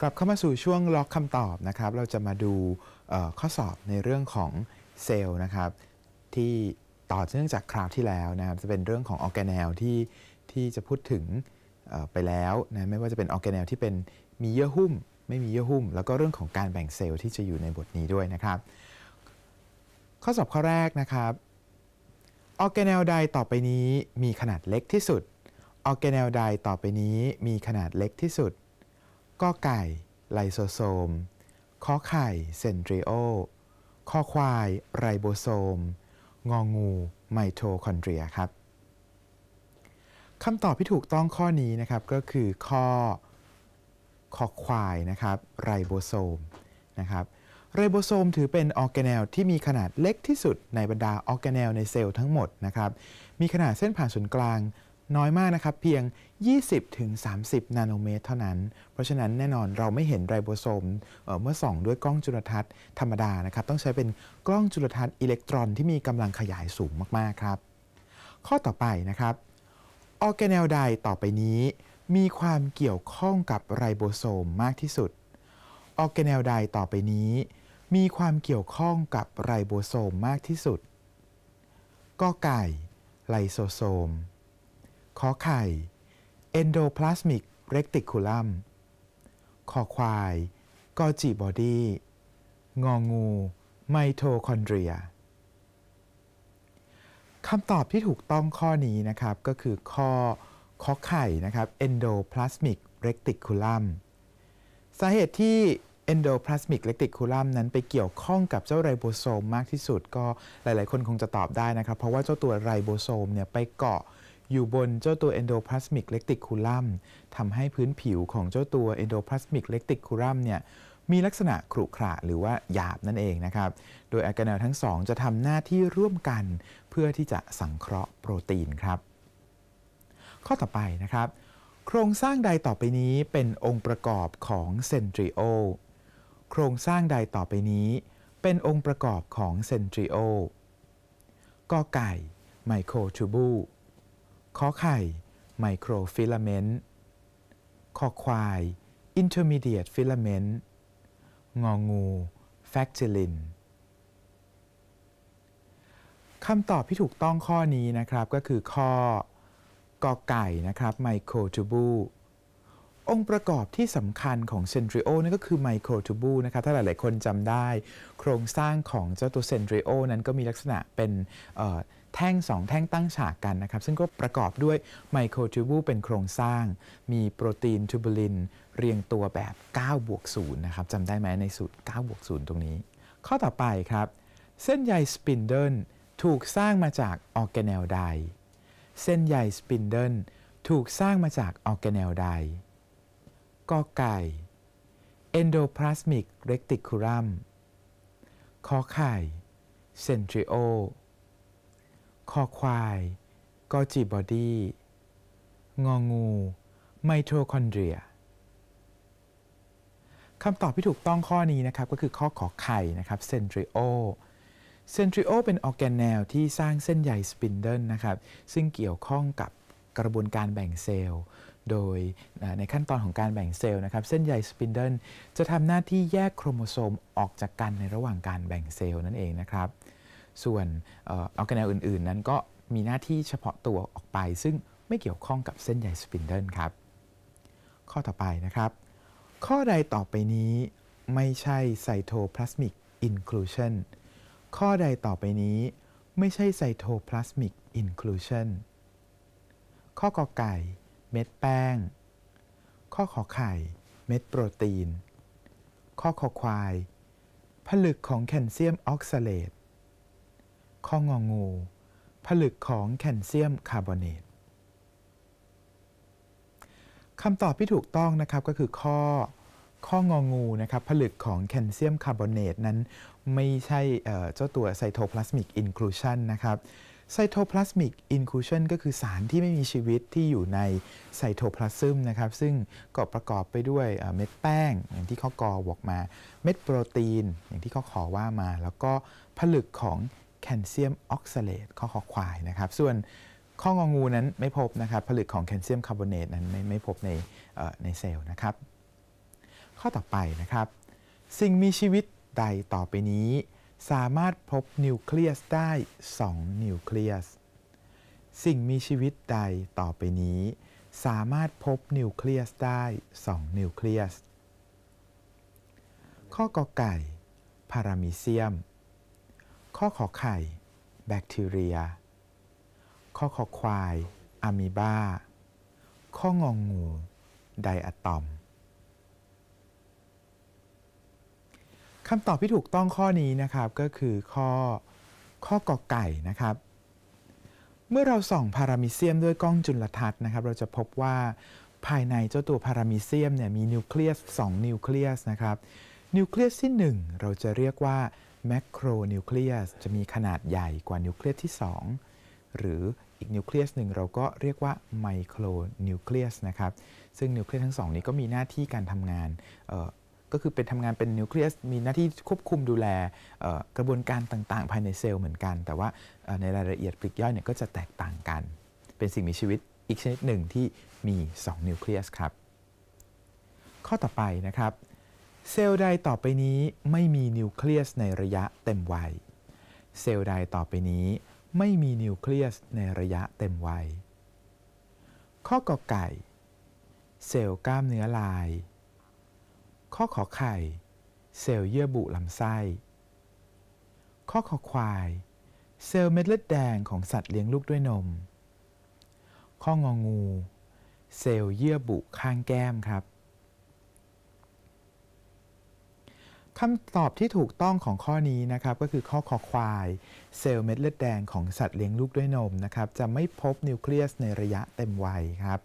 S1: กลับเข้ามาสู่ช่วงล็อกคำตอบนะครับ เราจะมาดูข้อสอบในเรื่องของเซลล์นะครับที่ต่อเนื่องจากคราวที่แล้วนะครับจะเป็นเรื่องของออแกแนลที่ที่จะพูดถึงไปแล้วนะไม่ว่าจะเป็นออแกแนลที่เป็นมีเยื่อหุ้ม ไม่มีเยื่อหุ้ม แล้วก็เรื่องของการแบ่งเซลล์ที่จะอยู่ในบทนี้ด้วยนะครับ ข้อสอบข้อแรกนะครับออแกแนลใดต่อไปนี้มีขนาดเล็กที่สุดออแกแนลใดต่อไปนี้มีขนาดเล็กที่สุดก็ไก่ไลโซโซม ข้อไข่เซนทริโอ ข้อควายไรโบโซมงองูไมโทคอนเดรียครับคำตอบที่ถูกต้องข้อนี้นะครับ ก็คือข้อข้อควายนะครับไรโบโซมนะครับไรโบโซมถือเป็นออร์แกเนลที่มีขนาดเล็กที่สุดในบรรดาออร์แกเนลในเซลล์ทั้งหมดนะครับมีขนาดเส้นผ่านศูนย์กลางน้อยมากนะครับเพียง 20-30 นาโนเมตรเท่านั้น เพราะฉะนั้นแน่นอนเราไม่เห็นไรโบโซมเเมื่อส่องด้วยกล้องจุลทรรศน์ธรรมดานะครับต้องใช้เป็นกล้องจุลทรรศน์อิเล็กตรอนที่มีกำลังขยายสูงมาก ๆครับ ข้อต่อไปนะครับออแกเนลใดต่อไปนี้มีความเกี่ยวข้องกับไรโบโซมมากที่สุดออแกเนลใดต่อไปนี้ มีความเกี่ยวข้องกับไรโบโซมมากที่สุดก็ไก่ไลโซโซมขอไข่ endoplasmic reticulum คอควายกอจีบอดี้งองูไมโทคอนเดรียคำตอบที่ถูกต้องข้อนี้นะครับก็คือข้อขอไข่นะครับ endoplasmic reticulum สาเหตุที่ endoplasmic reticulum นั้นไปเกี่ยวข้องกับเจ้าไรโบโซมมากที่สุดก็หลายๆคนคงจะตอบได้นะครับเพราะว่าเจ้าตัวไรโบโซมเนี่ยไปเกาะอยู่บนเจ้าตัว endoplasmic reticulum ทำให้พื้นผิวของเจ้าตัว endoplasmic reticulum เนี่ย มีลักษณะครุขระหรือว่าหยาบนั่นเองนะครับ โดยอากาแเนลทั้งสองจะทำหน้าที่ร่วมกัน เพื่อที่จะสังเคราะห์โปรตีนครับ ข้อต่อไปนะครับ โครงสร้างใดต่อไปนี้เป็นองค์ประกอบของเซนทริโอโครงสร้างใดต่อไปนี้เป็นองค์ประกอบของเซนทริโอกอไก่ไมโครทูบูขอไข่ ไมโครฟิลาเมนต์ขอควาย อินเ i อร์มีเดียตฟิลาเมนต์ งองู แฟกเจลิน คำตอบที่ถูกต้องข้อนี้นะครับก็คือข้อกอไก่นะครับ ไมโครทูบูองค์ประกอบที่สำคัญของเซนทริโอนั่นก็คือไมโครทูบูนะครับ ถ้าหลายๆ คนจำได้ โครงสร้างของเจ้าตัวเซนทริโอนั้นก็มีลักษณะเป็นแท่ง2 แท่งตั้งฉากกันนะครับ ซึ่งก็ประกอบด้วยไมโครทูบูเป็นโครงสร้าง มีโปรตีนทูบูลิน เรียงตัวแบบ9บวก0นะครับ จำได้ไหมในสูตร9บวก0ตรงนี้ ข้อต่อไปครับ เส้นใยสปินเดิลถูกสร้างมาจากออร์แกเนลใด เส้นใยสปินเดิลถูกสร้างมาจากออร์แกเนลใดกอไก่ endoplasmic reticulum คอไข่ centrio คอควายกอจีบอดีงองูไมโทคอนเดรียคำตอบที่ถูกต้องข้อนี้นะครับก็คือข้อขอไข่นะครับ centrio centrio เป็นออแกนแนลที่สร้างเส้นใยสปินเดิลนะครับซึ่งเกี่ยวข้องกับกระบวนการแบ่งเซลล์โดยในขั้นตอนของการแบ่งเซลล์นะครับ เส้นใยสปินเดิลจะทำหน้าที่แยกโครโมโซมออกจากกันในระหว่างการแบ่งเซลล์นั่นเองนะครับ ส่วนออร์แกนอื่น ๆ นั้นก็มีหน้าที่เฉพาะตัวออกไป ซึ่งไม่เกี่ยวข้องกับเส้นใยสปินเดิลครับข้อต่อไปนะครับ ข้อใดต่อไปนี้ไม่ใช่ไซโทพลาสมิกอินคลูชันข้อใดต่อไปนี้ไม่ใช่ไซโทพลาสมิกอินคลูชันข้อกอไก่ม็ดแป้ง ข้อขอไข่ เม็ดโปรตีน ข้อขอควาย ผลึกของแคลเซียมออกซาเลต ข้ององู ผลึกของแคลเซียมคาร์บอเนต คำตอบที่ถูกต้องนะครับก็คือข้อข้ององูนะครับ ผลึกของแคลเซียมคาร์บอเนตนั้นไม่ใช่เจ้าตัวไซโทพลาสมิกอินคลูชันนะครับไซโทพลาสมิกอินคูชันก็คือสารที่ไม่มีชีวิตที่อยู่ในไซโทพลาซึมนะครับ ซึ่งก็ประกอบไปด้วยเม็ดแป้ง อย่างที่ข้อกอบอกมาเม็ดโปรตีน อย่างที่ข้อขอว่ามา แล้วก็ผลึกของแคลเซียมออกซาเลตข้อขอควายนะครับ ส่วนข้ององูนั้นไม่พบนะครับ ผลึกของแคลเซียมคาร์บอเนตนั้นไม่ไม่พบในในเซลล์นะครับ ข้อต่อไปนะครับ สิ่งมีชีวิตใดต่อไปนี้สามารถพบนิวเคลียสได้2นิวเคลียส สิ่งมีชีวิตใดต่อไปนี้ สามารถพบนิวเคลียสได้2นิวเคลียสข้อกอไก่ พารามิเซียม ข้อขอไข่ แบคทีเรีย ข้อขอควายอะมีบาข้ององงูไดอะตอมคำตอบที่ถูกต้องข้อนี้นะครับก็คือข้อข้อกอไก่นะครับ เมื่อเราส่องพารามิเซียมด้วยกล้องจุลทรรศน์นะครับเราจะพบว่าภายในเจ้าตัวพารามิเซียมเนี่ยมีนิวเคลียส2นิวเคลียสนะครับนิวเคลียสที่ 1 เราจะเรียกว่าแมคโครนิวเคลียสจะมีขนาดใหญ่กว่านิวเคลียสที่ 2 หรืออีกนิวเคลียสหนึ่งเราก็เรียกว่าไมโครนิวเคลียสนะครับซึ่งนิวเคลียสทั้งสองนี้ก็มีหน้าที่การทำงานก็คือเป็นทำงานเป็นนิวเคลียส มีหน้าที่ควบคุมดูแลกระบวนการต่างๆ ภายในเซลล์เหมือนกัน แต่ว่าในรายละเอียดปลีกย่อยเนี่ยก็จะแตกต่างกัน เป็นสิ่งมีชีวิตอีกชนิดหนึ่งที่มี2นิวเคลียสครับ ข้อต่อไปนะครับ เซลล์ใดต่อไปนี้ไม่มีนิวเคลียสในระยะเต็มวัย เซลล์ใดต่อไปนี้ไม่มีนิวเคลียสในระยะเต็มวัย ข้อกอไก่ เซลล์กล้ามเนื้อลายข้อขอไข่ เซลล์เยื่อบุลำไส้ ข้อขอควายเซลล์เม็ดเลือดแดงของสัตว์เลี้ยงลูกด้วยนม ข้ององู เซลล์เยื่อบุข้างแก้มครับคำตอบที่ถูกต้องของข้อนี้นะครับก็คือข้อคอควายเซลล์เม็ดเลือดแดงของสัตว์เลี้ยงลูกด้วยนมนะครับจะไม่พบนิวเคลียสในระยะเต็มวัยครับ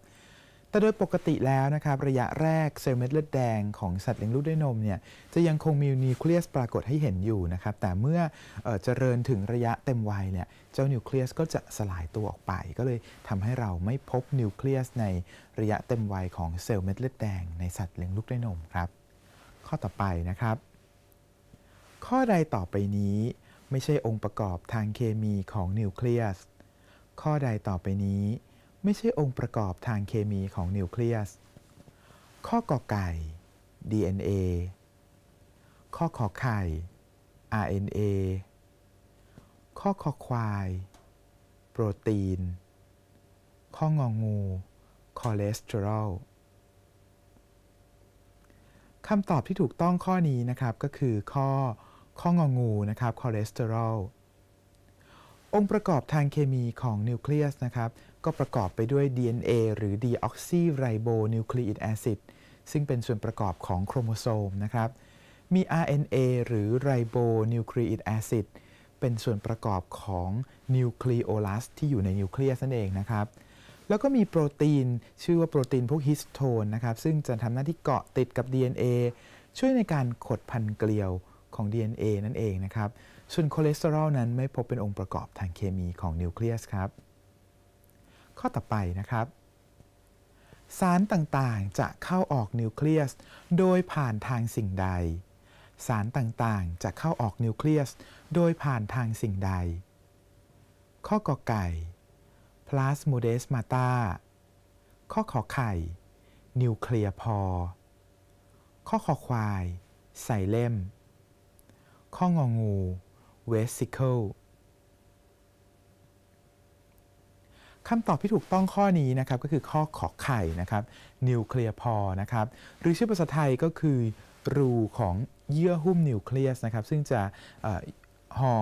S1: แต่โดยปกติแล้วนะครับระยะแรกเซลล์เม็ดเลือดแดงของสัตว์เลี้ยงลูกด้วยนมเนี่ยจะยังคงมีนิวเคลียสปรากฏให้เห็นอยู่นะครับ แต่เมื่อเจริญถึงระยะเต็มวัยเนี่ยเจ้านิวเคลียสก็จะสลายตัวออกไป ก็เลยทำให้เราไม่พบนิวเคลียสในระยะเต็มวัยของเซลล์เม็ดเลือดแดงในสัตว์เลี้ยงลูกด้วยนมครับ ข้อต่อไปนะครับ ข้อใดต่อไปนี้ไม่ใช่องค์ประกอบทางเคมีของนิวเคลียสข้อใดต่อไปนี้ไม่ใช่องค์ประกอบทางเคมีของนิวเคลียส ข้อกอไก่ DNA ข้อขอไข่ RNA ข้อคอควาย โปรตีน ข้ององูคอเลสเตอรอลคำตอบที่ถูกต้องข้อนี้นะครับก็คือข้อข้ององูนะครับคอเลสเตอรอลองค์ประกอบทางเคมีของนิวเคลียสนะครับก็ประกอบไปด้วย DNA หรือ deoxyribonucleic acid ซึ่งเป็นส่วนประกอบของโครโมโซมนะครับ มี RNA หรือ ribonucleic acid เป็นส่วนประกอบของนิวคลีโอลัสที่อยู่ในนิวเคลียสนั่นเองนะครับ แล้วก็มีโปรตีนชื่อว่าโปรตีนพวกฮิสโทนนะครับ ซึ่งจะทำหน้าที่เกาะติดกับ DNA ช่วยในการขดพันเกลียวของ DNA นั่นเองนะครับ ส่วนคอเลสเตอรอลนั้นไม่พบเป็นองค์ประกอบทางเคมีของนิวเคลียสครับข้อต่อไปนะครับ สารต่างๆจะเข้าออกนิวเคลียสโดยผ่านทางสิ่งใด สารต่างๆจะเข้าออกนิวเคลียสโดยผ่านทางสิ่งใด ข้อกอไก่พลาสโมเดสมาตาข้อขอไข่นิวเคลียพอข้อขอควายใส่เล่ม ข้ององูเวสซิเคิลคำตอบที่ถูกต้องข้อนี้นะครับก็คือข้อขอไข่นะครับนิวเคลียร์พอนะครับหรือชื่อภาษาไทยก็คือรูของเยื่อหุ้มนิวเคลียสนะครับซึ่งจะห่อ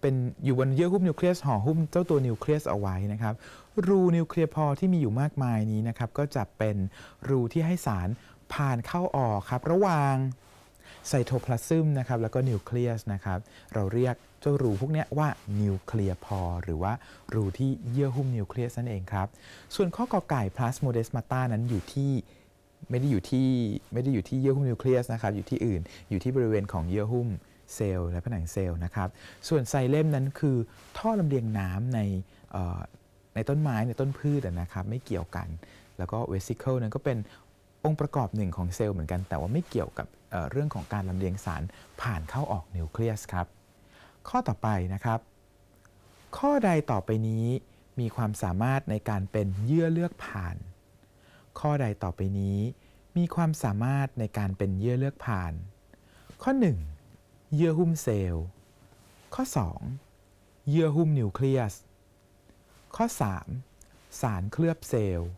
S1: เป็นอยู่บนเยื่อหุ้มนิวเคลียสห่อหุ้มเจ้าตัวนิวเคลียสเอาไว้นะครับ รูนิวเคลียร์พอที่มีอยู่มากมายนี้นะครับก็จะเป็นรูที่ให้สารผ่านเข้าออกครับระหว่างไซโทพลาซึมนะครับ แล้วก็นิวเคลียสนะครับ เราเรียกเจ้ารูพวกนี้ว่านิวเคลียร์พอหรือว่ารูที่เยื่อหุ้มนิวเคลียสนั่นเองครับ ส่วนข้อกอไก่พลาสโมเดสมาตานั้นอยู่ที่ไม่ได้อยู่ที่ไม่ได้อยู่ที่เยื่อหุ้มนิวเคลียสนะครับ อยู่ที่อื่น อยู่ที่บริเวณของเยื่อหุ้มเซลล์และผนังเซลล์นะครับ ส่วนไซเลมนั้นคือท่อลำเลียงน้ำในในต้นไม้ในต้นพืชนะครับ ไม่เกี่ยวกัน แล้วก็เวสิเคิลนั้นก็เป็นองค์ประกอบหนึ่งของเซลล์เหมือนกันแต่ว่าไม่เกี่ยวกับเรื่องของการลำเลียงสารผ่านเข้าออกนิวเคลียสครับ ข้อต่อไปนะครับ ข้อใดต่อไปนี้มีความสามารถในการเป็นเยื่อเลือกผ่าน ข้อใดต่อไปนี้ มีความสามารถในการเป็นเยื่อเลือกผ่าน ข้อ 1 เยื่อหุ้มเซลล์ ข้อ 2 เยื่อหุ้มนิวเคลียส ข้อ 3 สารเคลือบเซลล์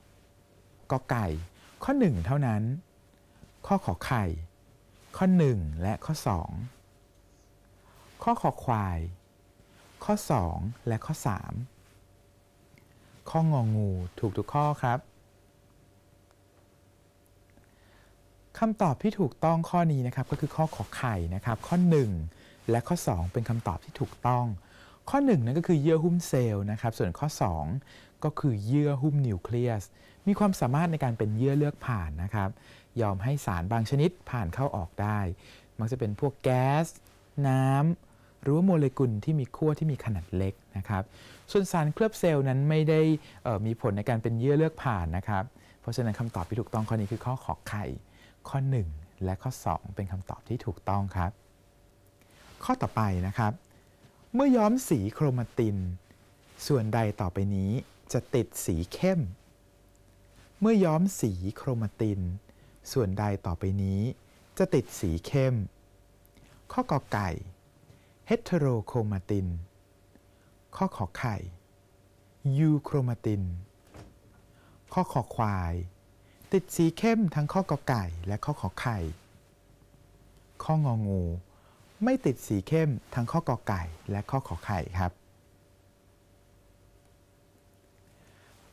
S1: กอไก่ ข้อ 1 เท่านั้น ข้อขอไข่ข้อ 1 และข้อ 2 ข้อขอควาย ข้อ 2 และข้อ 3 ข้ององูถูกทุกข้อครับคำตอบที่ถูกต้องข้อนี้นะครับก็คือข้อขอไข่นะครับ ข้อ 1 และข้อ 2 เป็นคำตอบที่ถูกต้อง ข้อ1นั่นก็คือเยื่อหุ้มเซลล์นะครับ ส่วนข้อ 2 ก็คือเยื่อหุ้มนิวเคลียส มีความสามารถในการเป็นเยื่อเลือกผ่านนะครับยอมให้สารบางชนิดผ่านเข้าออกได้ มักจะเป็นพวกแก๊ส น้ำหรือว่าโมเลกุลที่มีขั้วที่มีขนาดเล็กนะครับ ส่วนสารเคลือบเซลล์นั้นไม่ได้มีผลในการเป็นเยื่อเลือกผ่านนะครับ เพราะฉะนั้นคำตอบที่ถูกต้อง ข้อนี้คือข้อขอไข่ ข้อ1และข้อ2 เป็นคำตอบที่ถูกต้องครับ ข้อต่อไปนะครับ เมื่อย้อมสีโครมาติน ส่วนใดต่อไปนี้จะติดสีเข้ม เมื่อย้อมสีโครมาตินส่วนใดต่อไปนี้ จะติดสีเข้ม ข้อกอไก่ เฮตโรโครมาติน ข้อขอไข่ยูโครมาติน ข้อขอควาย ติดสีเข้มทั้งข้อกอไก่ และข้อขอไข่ ข้ององู ไม่ติดสีเข้มทั้งข้อกอไก่ และข้อขอไข่ครับ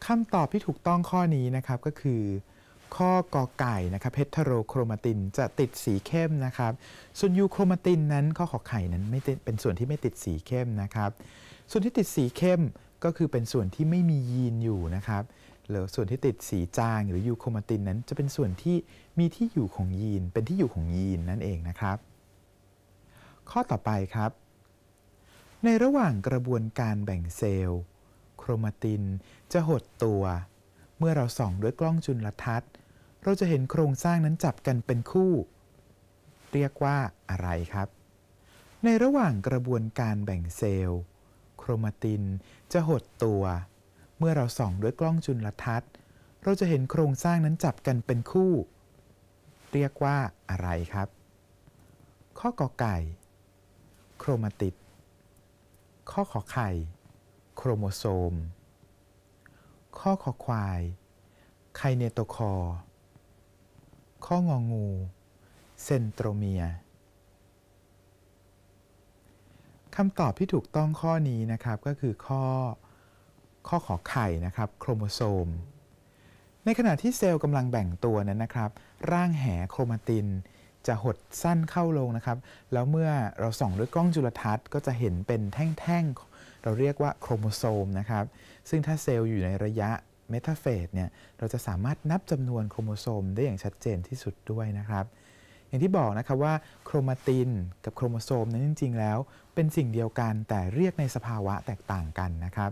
S1: คำตอบที่ถูกต้องข้อนี้นะครับก็คือข้อกอไก่นะครับเพทโรโครมาตินจะติดสีเข้มนะครับ ส่วนยูโครมาตินนั้นข้อขอไข่นั้นไม่เป็นส่วนที่ไม่ติดสีเข้มนะครับ ส่วนที่ติดสีเข้มก็คือเป็นส่วนที่ไม่มียีนอยู่นะครับ หรือส่วนที่ติดสีจางหรือยูโครมาตินนั้นจะเป็นส่วนที่มีที่อยู่ของยีน เป็นที่อยู่ของยีนนั่นเองนะครับ ข้อต่อไปครับ ในระหว่างกระบวนการแบ่งเซลล์ โครมาตินจะหดตัวเมื่อเราส่องด้วยกล้องจุลทรรศน์ เราจะเห็นโครงสร้างนั้นจับกันเป็นคู่ เรียกว่า อะไรครับ ในระหว่างกระบวนการแบ่งเซลล์ โครมาติน จะหดตัว เมื่อเราส่องด้วยกล้องจุลทรรศน์ เราจะเห็นโครงสร้างนั้นจับกันเป็นคู่ เรียกว่าอะไรครับ ข้อกอไก่ โครมาติด ข้อขอไข่ โครโมโซมข้อคอควายไคเนโตคอ ข้ององู เซนโตรเมีย คำตอบที่ถูกต้องข้อนี้นะครับก็คือข้อข้อขอไข่นะครับ โครโมโซม ในขณะที่เซลล์กำลังแบ่งตัวนั้นนะครับ ร่างแหโครมาตินจะหดสั้นเข้าลงนะครับ แล้วเมื่อเราส่องด้วยกล้องจุลทรรศน์ก็จะเห็นเป็นแท่งๆเราเรียกว่า โครโมโซมนะครับ ซึ่งถ้าเซลล์อยู่ในระยะเมตาเฟสเนี่ย เราจะสามารถนับจำนวนโครโมโซมได้อย่างชัดเจนที่สุดด้วยนะครับ อย่างที่บอกนะครับว่าโครมาตินกับโครโมโซมนั้น จริง ๆ แล้ว เป็นสิ่งเดียวกันแต่เรียกในสภาวะแตกต่างกันนะครับ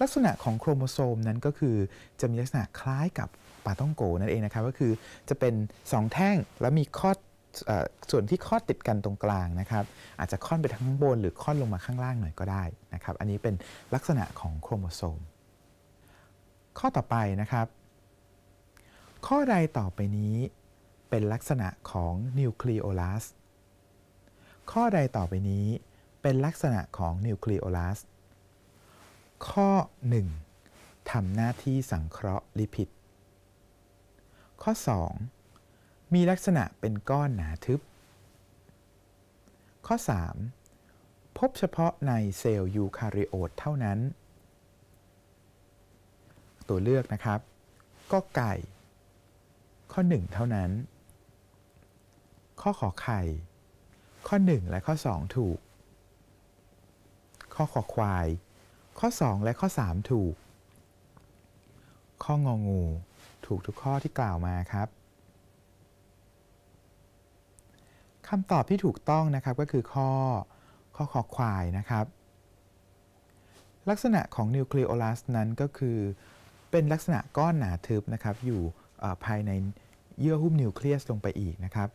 S1: ลักษณะของโครโมโซมนั้นก็คือจะมีลักษณะคล้ายกับปาต้องโกนั่นเองนะครับก็คือจะเป็น 2 แท่งแล้วมีข้อส่วนที่คลอดติดกันตรงกลางนะครับ อาจจะคลอดไปทั้งบนหรือคลอดลงมาข้างล่างหน่อยก็ได้นะครับ อันนี้เป็นลักษณะของโครโมโซมข้อต่อไปนะครับข้อใดต่อไปนี้เป็นลักษณะของนิวคลีโอลัสข้อใดต่อไปนี้เป็นลักษณะของนิวคลีโอลัสข้อ1ทำหน้าที่สังเคราะห์ลิพิด ข้อ 2มีลักษณะเป็นก้อนหนาทึบ ข้อ 3. พบเฉพาะในเซลล์ยูคาริโอตเท่านั้น ตัวเลือกนะครับ ก็ไก่ ข้อ 1 เท่านั้น ข้อขอไข่ ข้อ 1 และข้อ 2 ถูก ข้อขอควาย ข้อ 2 และข้อ 3 ถูก ข้ององู ถูกทุกข้อที่กล่าวมาครับคำตอบที่ถูกต้องนะครับก็คือข้อข้อคอควายนะครับ ลักษณะของนิวเคลียโอลัสนั้นก็คือเป็นลักษณะก้อนหนาทึบนะครับอยู่ภายในเยื่อหุ้มนิวเคลียสลงไปอีกนะครับ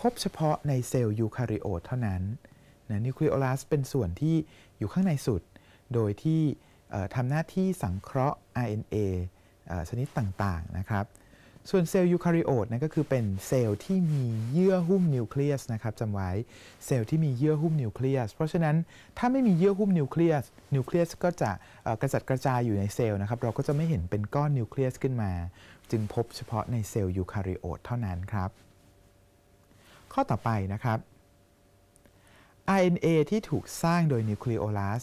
S1: พบเฉพาะในเซลล์ยูคาริโอตเท่านั้นนะนิวเคลียโอลัสเป็นส่วนที่อยู่ข้างในสุด โดยที่ทำหน้าที่สังเคราะห์ RNA ชนิดต่างๆนะครับส่วนเซลล์ยูคาริโอตนะก็คือเป็นเซลล์ที่มีเยื่อหุ้มนิวเคลียสนะครับจำไว้เซลล์ที่มีเยื่อหุ้มนิวเคลียสเพราะฉะนั้นถ้าไม่มีเยื่อหุ้มนิวเคลียสนิวเคลียสก็จะกระจัดกระจายอยู่ในเซลล์นะครับเราก็จะไม่เห็นเป็นก้อนนิวเคลียสขึ้นมา จึงพบเฉพาะในเซลล์ยูคาริโอตเท่านั้นครับข้อต่อไปนะครับ RNA ที่ถูกสร้างโดยนิวคลีโอลัส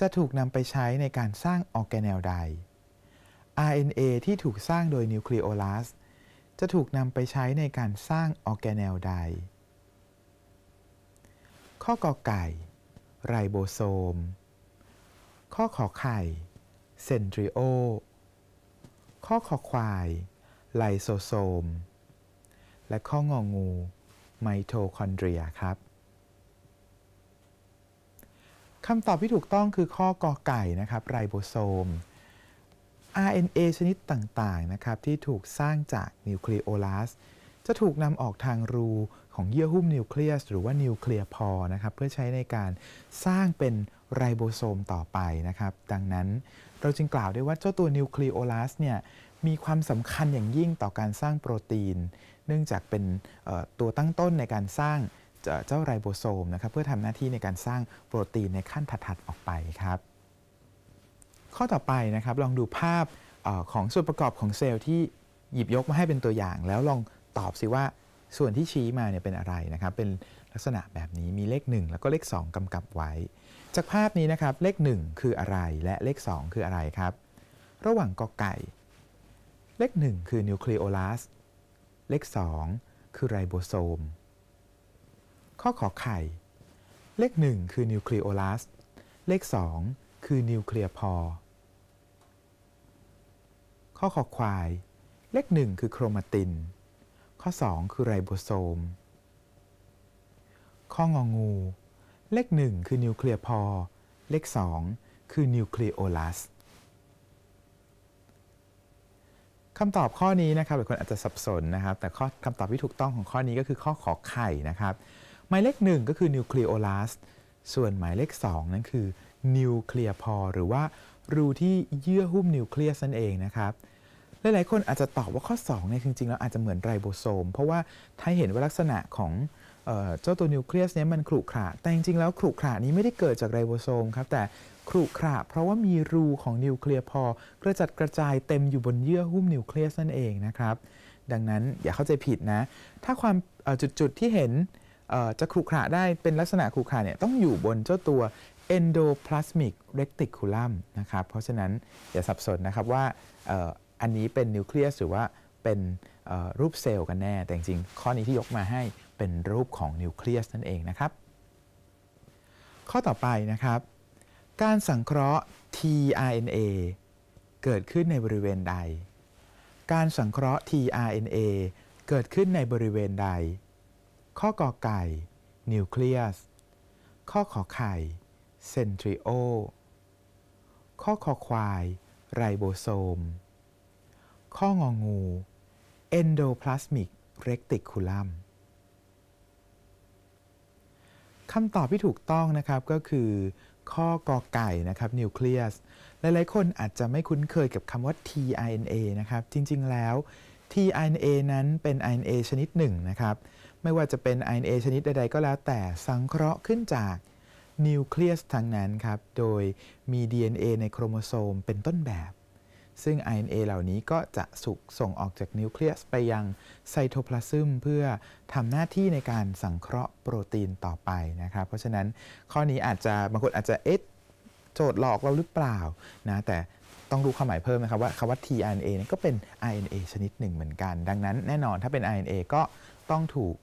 S1: จะถูกนำไปใช้ในการสร้างออร์แกเนลใด RNA ที่ถูกสร้างโดยนิวคลีโอลัสจะถูกนำไปใช้ในการสร้างออร์แกเนลใด ข้อกอไก่ ไรโบโซม ข้อขอไข่ เซนทริโอ ข้อขอควาย ไลโซโซม และข้ององูไมโทคอนเดรียครับ คำตอบที่ถูกต้องคือข้อกอไก่นะครับ ไรโบโซม RNA ชนิดต่างๆ นะครับที่ถูกสร้างจากนิวเคลีโอลัสจะถูกนำออกทางรูของเยื่อหุ้มนิวเคลียสหรือว่านิวเคลียพอนะครับเพื่อใช้ในการสร้างเป็นไรโบโซมต่อไปนะครับดังนั้นเราจึงกล่าวได้ว่าเจ้าตัวนิวเคลียโอลัสเนี่ยมีความสำคัญอย่างยิ่งต่อการสร้างโปรตีน เนื่องจากเป็นตัวตั้งต้นในการสร้างเจ้าไรโบโซมนะครับเพื่อทำหน้าที่ในการสร้างโปรตีนในขั้นถัดๆออกไปครับข้อต่อไปนะครับลองดูภาพของส่วนประกอบของเซลล์ที่หยิบยกมาให้เป็นตัวอย่าง แล้วลองตอบสิว่าส่วนที่ชี้มาเนี่ยเป็นอะไรนะครับเป็นลักษณะแบบนี้มีเลข 1 แล้วก็เลข 2กำกับไว้ จากภาพนี้นะครับเลข 1 คืออะไรและเลข 2 คืออะไรครับ ระหว่างกอไก่ เลข 1 คือนิวคลีโอลัสเลข 2 คือไรโบโซม ข้อขอไข่ เลข 1 คือนิวคลีโอลัสเลข 2คือนิวเคลียร์พอข้อขอควายเลขหนึ่งคือโครมาติน ข้อ 2 คือไรโบโซม ข้ององู เลขหนึ่งคือนิวเคลียร์พอเลข 2คือนิวเคลียโอลัสคำตอบข้อนี้นะครับหลายคนอาจจะสับสนนะครับแต่ข้อคำตอบที่ถูกต้องของข้อนี้ก็คือข้อขอไข่นะครับ หมายเลขึนห่งก็คือนิวเคลียโอลัส ส่วนหมายเลข 2 นั่นคือนิวเคลียร์พอหรือว่ารูที่เยื่อหุ้มนิวเคลียสนั่นเองนะครับ หลายหลายคนอาจจะตอบว่าข้อ2เนี่ย จริงๆแล้วอาจจะเหมือนไรโบโซม เพราะว่าถ้าเห็นว่าลักษณะของเจ้าตัวนิวเคลียสเนี่ยมันขรุขระ แต่จริงๆแล้วขรุขระนี้ไม่ได้เกิดจากไรโบโซมครับ แต่ขรุขระเพราะว่ามีรูของนิวเคลียร์พอกระจัดกระจายเต็มอยู่บนเยื่อหุ้มนิวเคลียสนั่นเองนะครับ ดังนั้นอย่าเข้าใจผิดนะ ถ้าความจุดๆที่เห็นจะขรุขระได้เป็นลักษณะขรุขระเนี่ยต้องอยู่บนเจ้าตัว endoplasmic reticulum นะครับ เพราะฉะนั้นอย่าสับสนนะครับว่าอันนี้เป็นนิวเคลียสหรือว่าเป็นรูปเซลล์กันแน่ แต่จริงๆข้อนี้ที่ยกมาให้เป็นรูปของนิวเคลียสนั่นเองนะครับ ข้อต่อไปนะครับ การสังเคราะห์ tRNA เกิดขึ้นในบริเวณใด การสังเคราะห์ tRNA เกิดขึ้นในบริเวณใด ข้อกอไก่นิวเคลียสข้อขอไข่เซนทริโอข้อคอควาย ไรโบโซม ข้ององูเอนโดพลาสมิกเรกติคูลัมคำตอบที่ถูกต้องนะครับ ก็คือ ข้อกอไก่นะครับนิวเคลียสหลายๆคนอาจจะไม่คุ้นเคยกับคำว่า tRNA นะครับ จริงๆแล้ว tRNA นั้นเป็น RNA ชนิดหนึ่งนะครับ ไม่ว่าจะเป็น RNA ชนิดใดๆก็แล้วแต่สังเคราะห์ขึ้นจากนิวเคลียสทั้งนั้นครับ โดยมี DNA ในโครโมโซมเป็นต้นแบบ ซึ่ง RNA เหล่านี้ก็จะสุกส่งออกจากนิวเคลียสไปยังไซโทพลาซึมเพื่อทำหน้าที่ในการสังเคราะห์โปรตีนต่อไปนะครับ เพราะฉะนั้นข้อนี้อาจจะบางคนอาจจะเอ๊ะโจทย์หลอกเราหรือเปล่านะ แต่ต้องรู้ความหมายเพิ่มนะครับว่าคำว่า tRNA ก็เป็น RNA ชนิดหนึ่งเหมือนกัน ดังนั้นแน่นอนถ้าเป็น RNA ก็ต้องถูก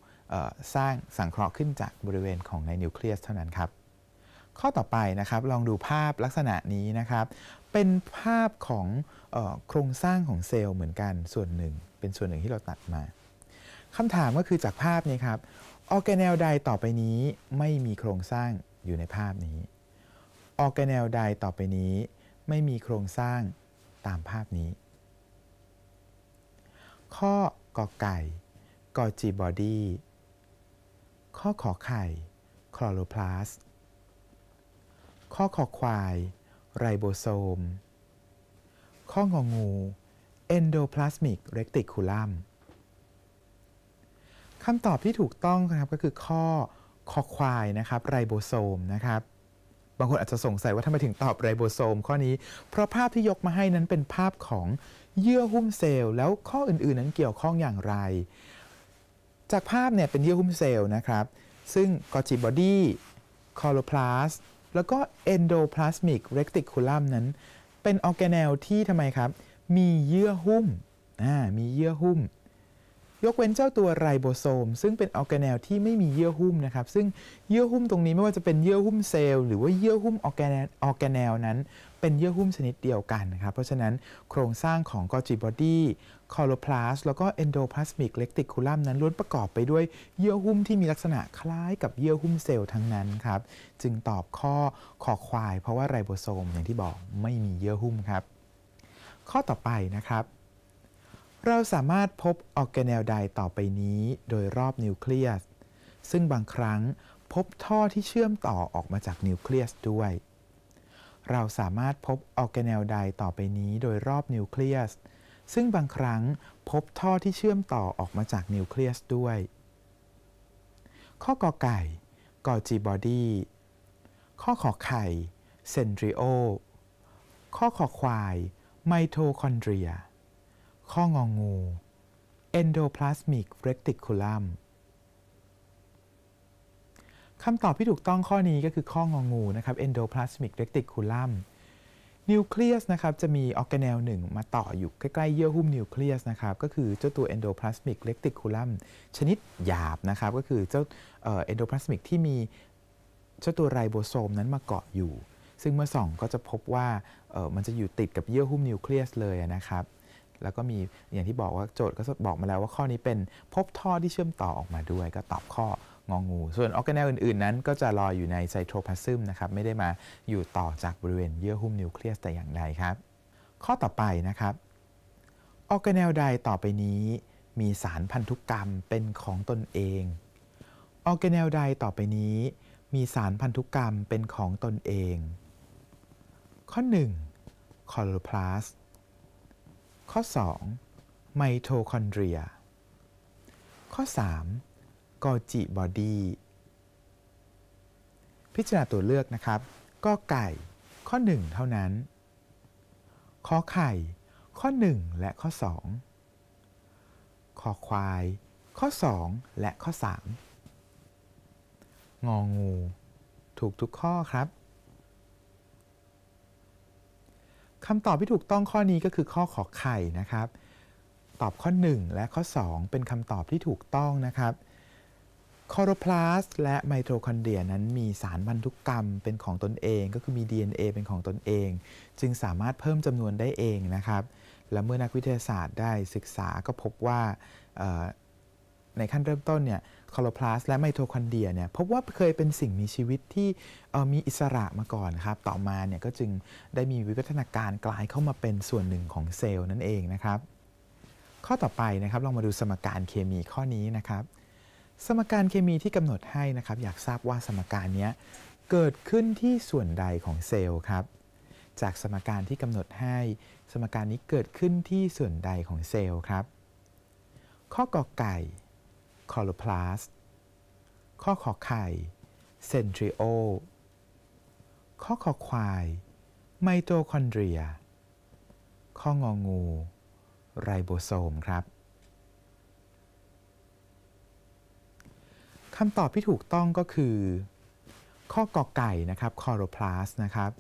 S1: สร้างสังเคราะห์ขึ้นจากบริเวณของในนิวเคลียสเท่านั้นครับข้อต่อไปนะครับ ลองดูภาพลักษณะนี้นะครับ เป็นภาพของออโครงสร้างของเซลล์เหมือนกันส่วนหนึ่ง เป็นส่วนหนึ่งที่เราตัดมาคำถามก็คือจากภาพนี้ครับ ออแกเนลใดต่อไปนี้ไม่มีโครงสร้างอยู่ในภาพนี้ ออแกเนลใดต่อไปนี้ ไม่มีโครงสร้างตามภาพนี้ ข้อกอไก่ กอจีบอดี้ ข้อขอไข่ คลอโรพลาสต์ข้อขอควาย ไรโบโซม ข้ององู endoplasmic reticulum คำตอบที่ถูกต้องครับก็คือข้อคอควายนะครับไรโบโซมนะครับบางคนอาจจะสงสัยว่าทำไมถึงตอบไรโบโซม ข้อนี้ เพราะภาพที่ยกมาให้นั้นเป็นภาพของเยื่อหุ้มเซลล์ แล้วข้ออื่นๆนั้นเกี่ยวข้องอย่างไร จากภาพเนี่ยเป็นเยื่อหุ้มเซลล์นะครับซึ่ง กอจิบอดี้คอโลพลาสแล้วก็ endoplasmic reticulum นั้น เป็นออร์แกเนลที่ทำไมครับ มีเยื่อหุ้มมีเยื่อหุ้มยกเว้นเจ้าตัวไรโบโซม ซึ่งเป็นออร์แกแนลที่ไม่มีเยื่อหุ้มนะครับ ซึ่งเยื่อหุ้มตรงนี้ไม่ว่าจะเป็นเยื่อหุ้มเซลล์หรือว่าเยื่อหุ้มออร์แกแนลออร์แกแนลนั้นเป็นเยื่อหุ้มชนิดเดียวกันนะครับ เพราะฉะนั้นโครงสร้างของกอจิบอดี้คอโลพลาสแล้วก็เอนโดพลาสมิกเลกติคูลัมนั้นล้วนประกอบไปด้วยเยื่อหุ้มที่มีลักษณะคล้ายกับเยื่อหุ้มเซลล์ทั้งนั้นครับจึงตอบข้อขอควายเพราะว่าไรโบโซมอย่างที่บอกไม่มีเยื่อหุ้มครับ ข้อต่อไปนะครับเราสามารถพบออร์แกเนลใดต่อไปนี้โดยรอบนิวเคลียสซึ่งบางครั้งพบท่อที่เชื่อมต่อออกมาจากนิวเคลียสด้วยเราสามารถพบออร์แกเนลใดต่อไปนี้โดยรอบนิวเคลียสซึ่งบางครั้งพบท่อที่เชื่อมต่อออกมาจากนิวเคลียสด้วยข้อกอไก่ กอจีบอดีข้อขอไข่เซนทริโอข้อขอควายไมโทคอนเดรียข้ององงู endoplasmic reticulum คำตอบที่ถูกต้องข้อนี้ก็คือข้ององูนะครับ endoplasmic reticulum นิวเคลียสนะครับจะมีออร์แกเนลหนึ่งมาต่ออยู่ใกล้ๆ เยื่อหุ้มนิวเคลียสนะครับก็คือเจ้าตัว endoplasmic reticulum ชนิดหยาบนะครับก็คือเจ้า endoplasmic ที่มี เจ้าตัวไรโบโซมนั้นมาเกาะอยู่ ซึ่งเมื่อส่องก็จะพบว่ามันจะอยู่ติดกับเยื่อหุ้มนิวเคลียสเลยนะครับแล้วก็มีอย่างที่บอกว่าโจทย์ก็บอกมาแล้วว่าข้อนี้เป็นพบท่อที่เชื่อมต่อออกมาด้วยก็ตอบข้ององูส่วนออร์แกแนลอื่นๆ นั้นก็จะลอยอยู่ในไซโทพลาซึมนะครับไม่ได้มาอยู่ต่อจากบริเวณเยื่อหุ้มนิวเคลียสแต่อย่างใดครับข้อต่อไปนะครับออร์แกแนลใดต่อไปนี้มีสารพันธุกรรมเป็นของตนเองออร์แกแนลใดต่อไปนี้มีสารพันธุกรรมเป็นของตนเอง ข้อ1คลอโรพลาสข้อ 2 ไมโทคอนเดรีย ข้อ3กอจิบอดีพิจารณาตัวเลือกนะครับ ก็ไก่ข้อ 1 เท่านั้น ข้อไข่ ข้อ 1 และข้อ 2ข้อควาย ข้อ 2 และข้อ 3 งองู ถูกทุกข้อครับคำตอบที่ถูกต้องข้อนี้ก็คือข้อขอไข่นะครับ ตอบข้อ 1 และข้อ 2 เป็นคำตอบที่ถูกต้องนะครับคอโรพลาสและไมโทคอนเดรียนั้นมีสารพันธุกกรรมเป็นของตนเองก็คือมี DNA เป็นของตนเอง จึงสามารถเพิ่มจำนวนได้เองนะครับ และเมื่อนักวิทยาศาสตร์ได้ศึกษาก็พบว่าในขั้นเริ่มต้นเนี่ยคลอโรพลาสและไมโทคอนเดียเนี่ยพบว่าเคยเป็นสิ่งมีชีวิตที่มีอิสระมาก่อนครับต่อมาเนี่ยก็จึงได้มีวิวัฒนาการกลายเข้ามาเป็นส่วนหนึ่งของเซลล์นั่นเองนะครับ ข้อต่อไปนะครับลองมาดูสมการเคมีข้อนี้นะครับ สมการเคมีที่กำหนดให้นะครับ อยากทราบว่าสมการนี้เกิดขึ้นที่ส่วนใดของเซลล์ครับจากสมการที่กำหนดให้ สมการนี้เกิดขึ้นที่ส่วนใดของเซลล์ครับข้อกอไก่คลอโรพลาสข้อขอไข่เซนทริโอ ข้อขอควายไมโตคอนเดรีย ข้ององู ไรโบโซมครับ คำตอบที่ถูกต้องก็คือ ข้อกอไก่นะครับคลอโรพลาสนะครับ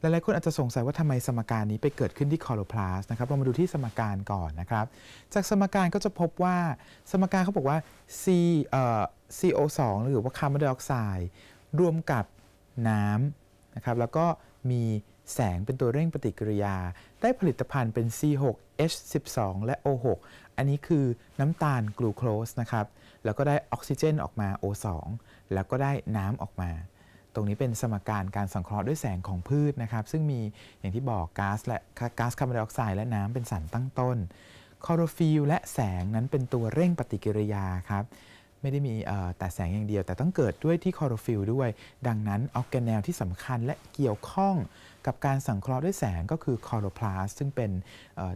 S1: หลาย ๆ คนอาจจะสงสัยว่าทำไมสมการนี้ไปเกิดขึ้นที่คอโลพลาสนะครับเรามาดูที่สมการก่อนนะครับ จากสมการก็จะพบว่าสมการเขาบอกว่า C เอ่อ CO2 หรือว่าคาร์บอนไดออกไซด์รวมกับน้ำนะครับแล้วก็มีแสงเป็นตัวเร่งปฏิกิริยาได้ผลิตภัณฑ์เป็น C6H12 และ O6 อันนี้คือน้ำตาลกลูโคสนะครับแล้วก็ได้ออกซิเจนออกมา O2 แล้วก็ได้น้ำออกมารงนี้เป็นสมการการสังเคราะห์ด้วยแสงของพืชนะครับ ซึ่งมีอย่างที่บอกก๊าซและก๊าซคาร์บอนไดออกไซด์และน้ำเป็นสารตั้งต้นคลอโรฟิลและแสงนั้นเป็นตัวเร่งปฏิกิริยาครับ ไม่ได้มีแต่แสงอย่างเดียวแต่ต้องเกิดด้วยที่คลอโรฟิลด้วยดังนั้นออกแกนแนลที่สำคัญและเกี่ยวข้องกับการสังเคราะห์ด้วยแสงก็คือคลอโรพลาสซึ่งเป็น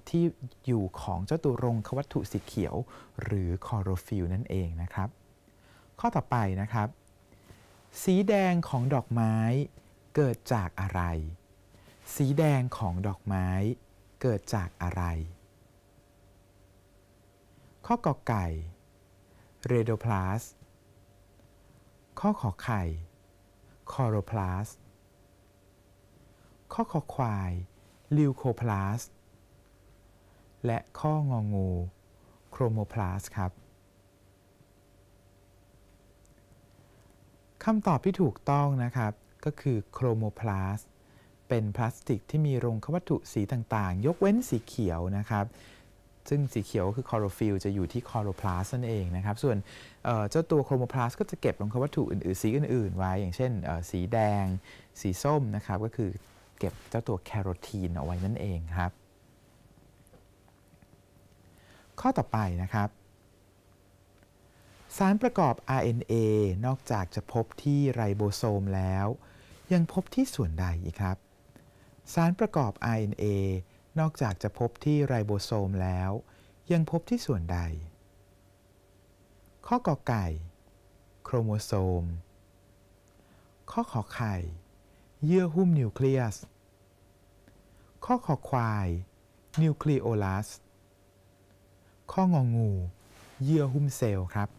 S1: ที่อยู่ของเจ้าตัวรงควัตถุสีเขียว หรือคลอโรฟิลนั่นเองนะครับ ข้อต่อไปนะครับสีแดงของดอกไม้เกิดจากอะไร สีแดงของดอกไม้เกิดจากอะไร ข้อกอไก่ เรโดพลาส ข้อขอไข่คอโรพลาส ข้อขอควาย ลิวโคพลาส และข้ององู โครโมพลาส ครับคำตอบที่ถูกต้องนะครับก็คือโครโมพลาสเป็นพลาสติกที่มีรงควัตถุสีต่างๆ ยกเว้นสีเขียวนะครับ ซึ่งสีเขียวคือคลอโรฟิลจะอยู่ที่คลอโรพลาสนั่นเองนะครับส่วนเจ้าตัวโครโมพลาสก็จะเก็บรงควัตถุอื่นๆสีอื่นๆ ไว้ อย่างเช่นสีแดง สีส้มนะครับก็คือเก็บเจ้าตัวแคโรทีนเอาไว้นั่นเองครับข้อต่อไปนะครับสารประกอบ RNA นอกจากจะพบที่ไรโบโซมแล้ว ยังพบที่ส่วนใดอีกครับ สารประกอบ RNA นอกจากจะพบที่ไรโบโซมแล้วยังพบที่ส่วนใด ข้อกอไก่โครโมโซม ข้อขอไข่เยื่อหุ้มนิวเคลียสข้อขอควายนิวคลีโอลัสข้ององู เยื่อหุ้มเซลล์ครับ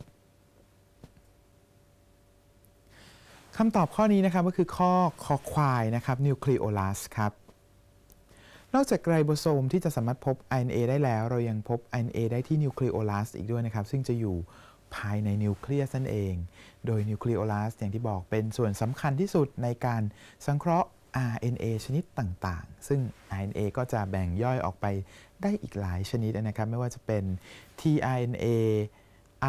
S1: คำตอบข้อนี้นะครับก็คือข้อคอควายนะครับนิวคลีโอลัสครับนอกจากไกรโบโซมที่จะสามารถพบ RNA ได้แล้ว เรายังพบ RNA ได้ที่นิวคลีโอลัสอีกด้วยนะครับซึ่งจะอยู่ภายในนิวเคลียสนั่นเองโดยนิวคลีโอลัสอย่างที่บอกเป็นส่วนสำคัญที่สุดในการสังเคราะห์ RNA ชนิดต่างๆ ซึ่ง RNA ก็จะแบ่งย่อยออกไปได้อีกหลายชนิดนะครับไม่ว่าจะเป็น tRNA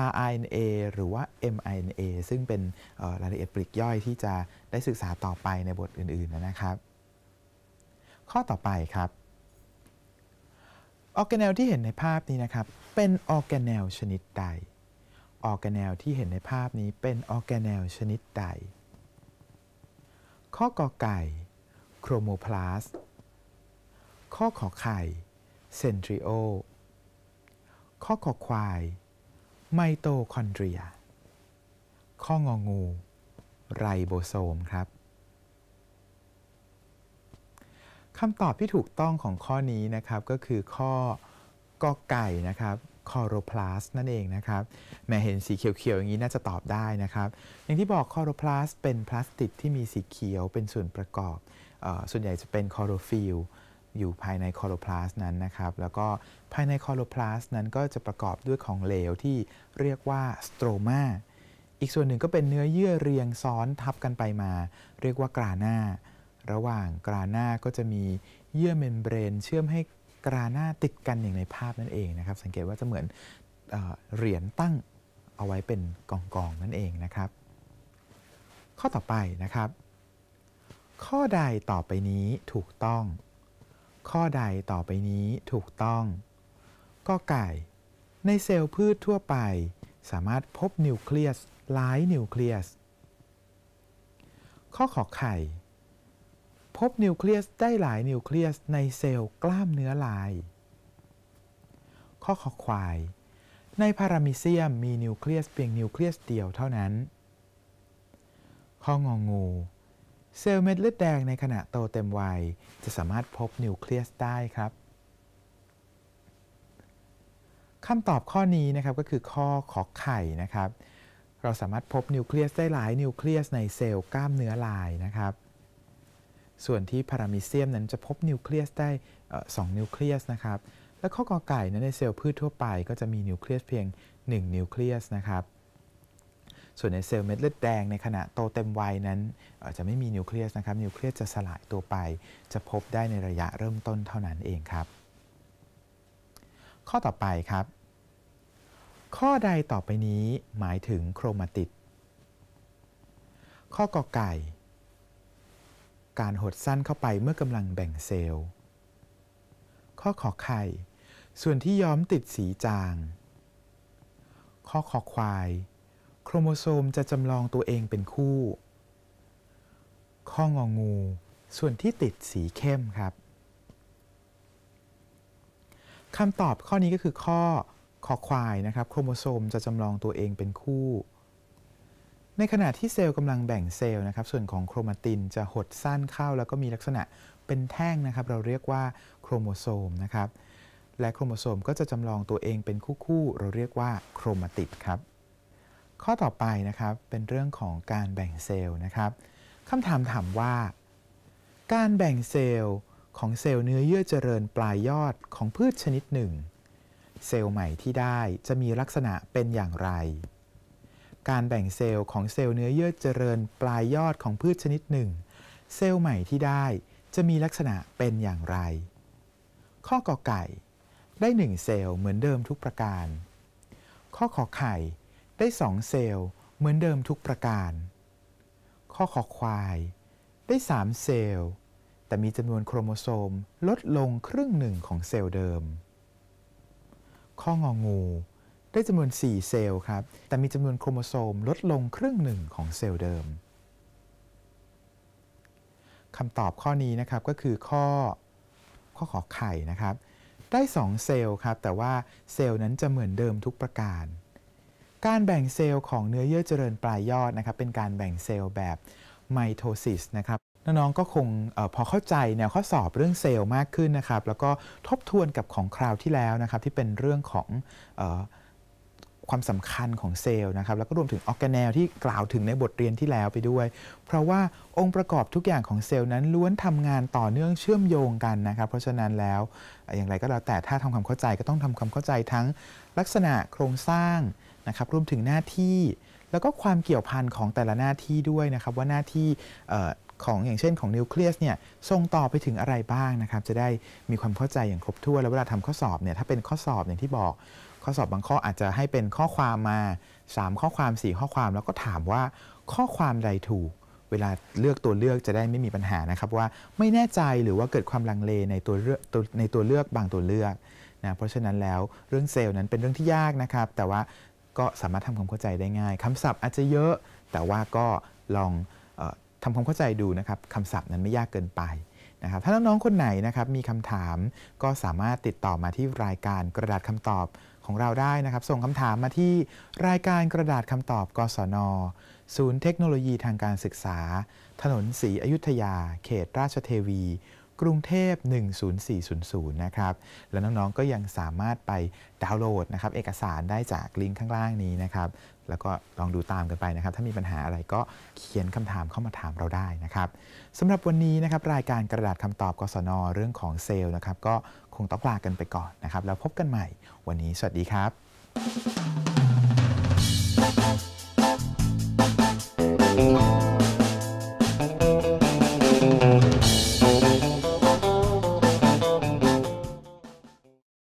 S1: rRNA หรือว่า mRNA ซึ่งเป็นรายละเอียดปลีกย่อยที่จะได้ศึกษาต่อไปในบทอื่นๆนะครับ ข้อต่อไปครับ ออร์แกเนลที่เห็นในภาพนี้นะครับ เป็นออร์แกเนลชนิดใด ออร์แกเนลที่เห็นในภาพนี้เป็นออร์แกเนลชนิดใด ข้อกอไก่โครโมพลาสข้อขอไข่เซนทริโอข้อขอควายไมโตคอนเดรีย ข้ององู ไรโบโซมครับ คำตอบที่ถูกต้องของข้อนี้นะครับก็คือข้อกอไก่นะครับคอโรพลาสนั่นเองนะครับ แม่เห็นสีเขียวๆอย่างนี้น่าจะตอบได้นะครับ อย่างที่บอกคอโรพลาสเป็นพลาสติกที่มีสีเขียวเป็นส่วนประกอบ ส่วนใหญ่จะเป็นคอโรฟิลอยู่ภายในคอโรพลาสนั้นนะครับ แล้วก็ภายในคอโลพลาสนั้นก็จะประกอบด้วยของเหลวที่เรียกว่าสโตรมา อีกส่วนหนึ่งก็เป็นเนื้อเยื่อเรียงซ้อนทับกันไปมา เรียกว่ากราหน้า ระหว่าง กราหน้าก็จะมีเยื่อ เมมเบรนเชื่อมให้กราหน้าติดกันอย่างในภาพนั่นเองนะครับ สังเกตว่าจะเหมือนเอเหรียญตั้งเอาไว้เป็นกองกองนั่นเองนะครับ ข้อต่อไปนะครับ ข้อใดต่อไปนี้ถูกต้อง ข้อใดต่อไปนี้ถูกต้องกอไก่ ในเซลล์พืชทั่วไป สามารถพบนิวเคลียสหลายนิวเคลียส ข้อขอไข่พบนิวเคลียสได้หลายนิวเคลียสในเซลล์กล้ามเนื้อลาย ข้อขอควายในพารามิเซียมมีนิวเคลียสเพียงนิวเคลียสเดียวเท่านั้น ข้ององู เซลล์เม็ดเลือดแดงในขณะโตเต็มวัยจะสามารถพบนิวเคลียสได้ครับคำตอบข้อนี้นะครับ ก็คือข้อขอไข่นะครับ เราสามารถพบนิวเคลียสได้หลายนิวเคลียสในเซลล์กล้ามเนื้อลายนะครับ ส่วนที่พารามิเซียมนั้นจะพบนิวเคลียสได้สองนิวเคลียส นะครับ และข้อกอไก่นั้นในเซลล์พืชทั่วไปก็จะมีนิวเคลียส เพียง 1 นิวเคลียสนะครับ ส่วนในเซลล์เม็ดเลือดแดงในขณะโตเต็มวัยนั้น จะไม่มีนิวเคลียสนะครับนิวเคลียสจะสลายตัวไปจะพบได้ในระยะเริ่มต้นเท่านั้นเองครับข้อต่อไปครับ ข้อใดต่อไปนี้หมายถึงโครมาติด ข้อกอไก่ การหดสั้นเข้าไปเมื่อกำลังแบ่งเซลล์ ข้อขอไข่ ส่วนที่ย้อมติดสีจาง ข้อขอควาย โครโมโซมจะจำลองตัวเองเป็นคู่ ข้ององู ส่วนที่ติดสีเข้มครับคำตอบข้อนี้ก็คือข้อคอควายนะครับ โครโมโซมจะจำลองตัวเองเป็นคู่ ในขณะที่เซลล์กำลังแบ่งเซลล์นะครับส่วนของโครมาตินจะหดสั้นเข้า แล้วก็มีลักษณะเป็นแท่งนะครับเราเรียกว่าโครโมโซมนะครับ และโครโมโซมก็จะจำลองตัวเองเป็นคู่ๆเราเรียกว่าโครมาติดครับ ข้อต่อไปนะครับเป็นเรื่องของการแบ่งเซลล์นะครับคำถามถามว่าการแบ่งเซลล์ของเซลล์เนื้อเยื่อเจริญปลายยอดของพืชชนิดหนึ่ง เซลล์ใหม่ที่ได้จะมีลักษณะเป็นอย่างไร การแบ่งเซลล์ของเซลล์เนื้อเยื่อเจริญปลายยอดของพืชชนิดหนึ่ง เซลล์ใหม่ที่ได้จะมีลักษณะเป็นอย่างไร ข้อกอไก่ได้1เซลล์ เหมือนเดิมทุกประการ ข้อขอไข่ได้2เซลล์เหมือนเดิมทุกประการข้อขอควายได้3เซลล์แต่มีจำนวนโครโมโซมลดลงครึ่งหนึ่งของเซลล์เดิม ข้ององู ได้จำนวน 4 เซลล์ครับแต่มีจำนวนโครโมโซมลดลงครึ่งหนึ่งของเซลล์เดิมคำตอบข้อนี้นะครับก็คือข้อข้อขอไข่นะครับ ได้2เซลล์ครับแต่ว่าเซลล์นั้นจะเหมือนเดิมทุกประการ การแบ่งเซลล์ของเนื้อเยื่อเจริญปลายยอดนะครับ เป็นการแบ่งเซลล์แบบไมโทซิสนะครับน้องๆ ก็คงอพอเข้าใจแนวข้อสอบเรื่องเซลล์มากขึ้นนะครับแล้วก็ทบทวนกับของคราวที่แล้วนะครับที่เป็นเรื่องของอความสำคัญของเซลล์นะครับแล้วก็รวมถึงออแกแนลที่กล่าวถึงในบทเรียนที่แล้วไปด้วย เพราะว่าองค์ประกอบทุกอย่างของเซลล์นั้น ล้วนทำงานต่อเนื่องเชื่อมโยงกันนะครับ เพราะฉะนั้นแล้วอย่างไรก็แล้วแต่ถ้าทำความเข้าใจก็ต้องทำความเข้าใจทั้งลักษณะโครงสร้างนะครับรวมถึงหน้าที่แล้วก็ความเกี่ยวพันของแต่ละหน้าที่ด้วยนะครับว่าหน้าที่ของอย่างเช่นของนิวเคลียสเนี่ยส่งต่อไปถึงอะไรบ้างนะครับ จะได้มีความเข้าใจอย่างครบถ้วนแล้วเวลาทำข้อสอบเนี่ยถ้าเป็นข้อสอบอย่างที่บอก ข้อสอบบางข้ออาจจะให้เป็นข้อความมา 3 ข้อความ4ข้อความ แล้วก็ถามว่าข้อความใดถูกเวลาเลือกตัวเลือกจะได้ไม่มีปัญหานะครับว่าไม่แน่ใจหรือว่าเกิดความลังเลในตัวเลือกในตัวเลือกบางตัวเลือกนะเพราะฉะนั้นแล้วเรื่องเซลล์นั้นเป็นเรื่องที่ยากนะครับแต่ว่าก็สามารถทำความเข้าใจได้ง่ายคำศัพท์อาจจะเยอะ แต่ว่าก็ลองทำความเข้าใจดูนะครับคำศัพท์นั้นไม่ยากเกินไปนะครับ ถ้าน้อง ๆ คนไหนนะครับ มีคำถามก็สามารถติดต่อมาที่รายการกระดาษคำตอบของเราได้นะครับ ส่งคำถามมาที่รายการกระดาษคำตอบกศนศูนย์เทคโนโลยีทางการศึกษา ถนนศรีอยุธยาเขตราชเทวี กรุงเทพ10400นะครับและน้องๆก็ยังสามารถไปดาวน์โหลดนะครับ เอกสารได้จากลิงก์ข้างล่างนี้นะครับแล้วก็ลองดูตามกันไปนะครับ ถ้ามีปัญหาอะไรก็เขียนคำถามเข้ามาถามเราได้นะครับสำหรับวันนี้นะครับรายการกระดาษคำตอบกศนเรื่องของเซลล์นะครับ ก็คงต้องลากันไปก่อนนะครับ แล้วพบกันใหม่ วันนี้ สวัสดีครับ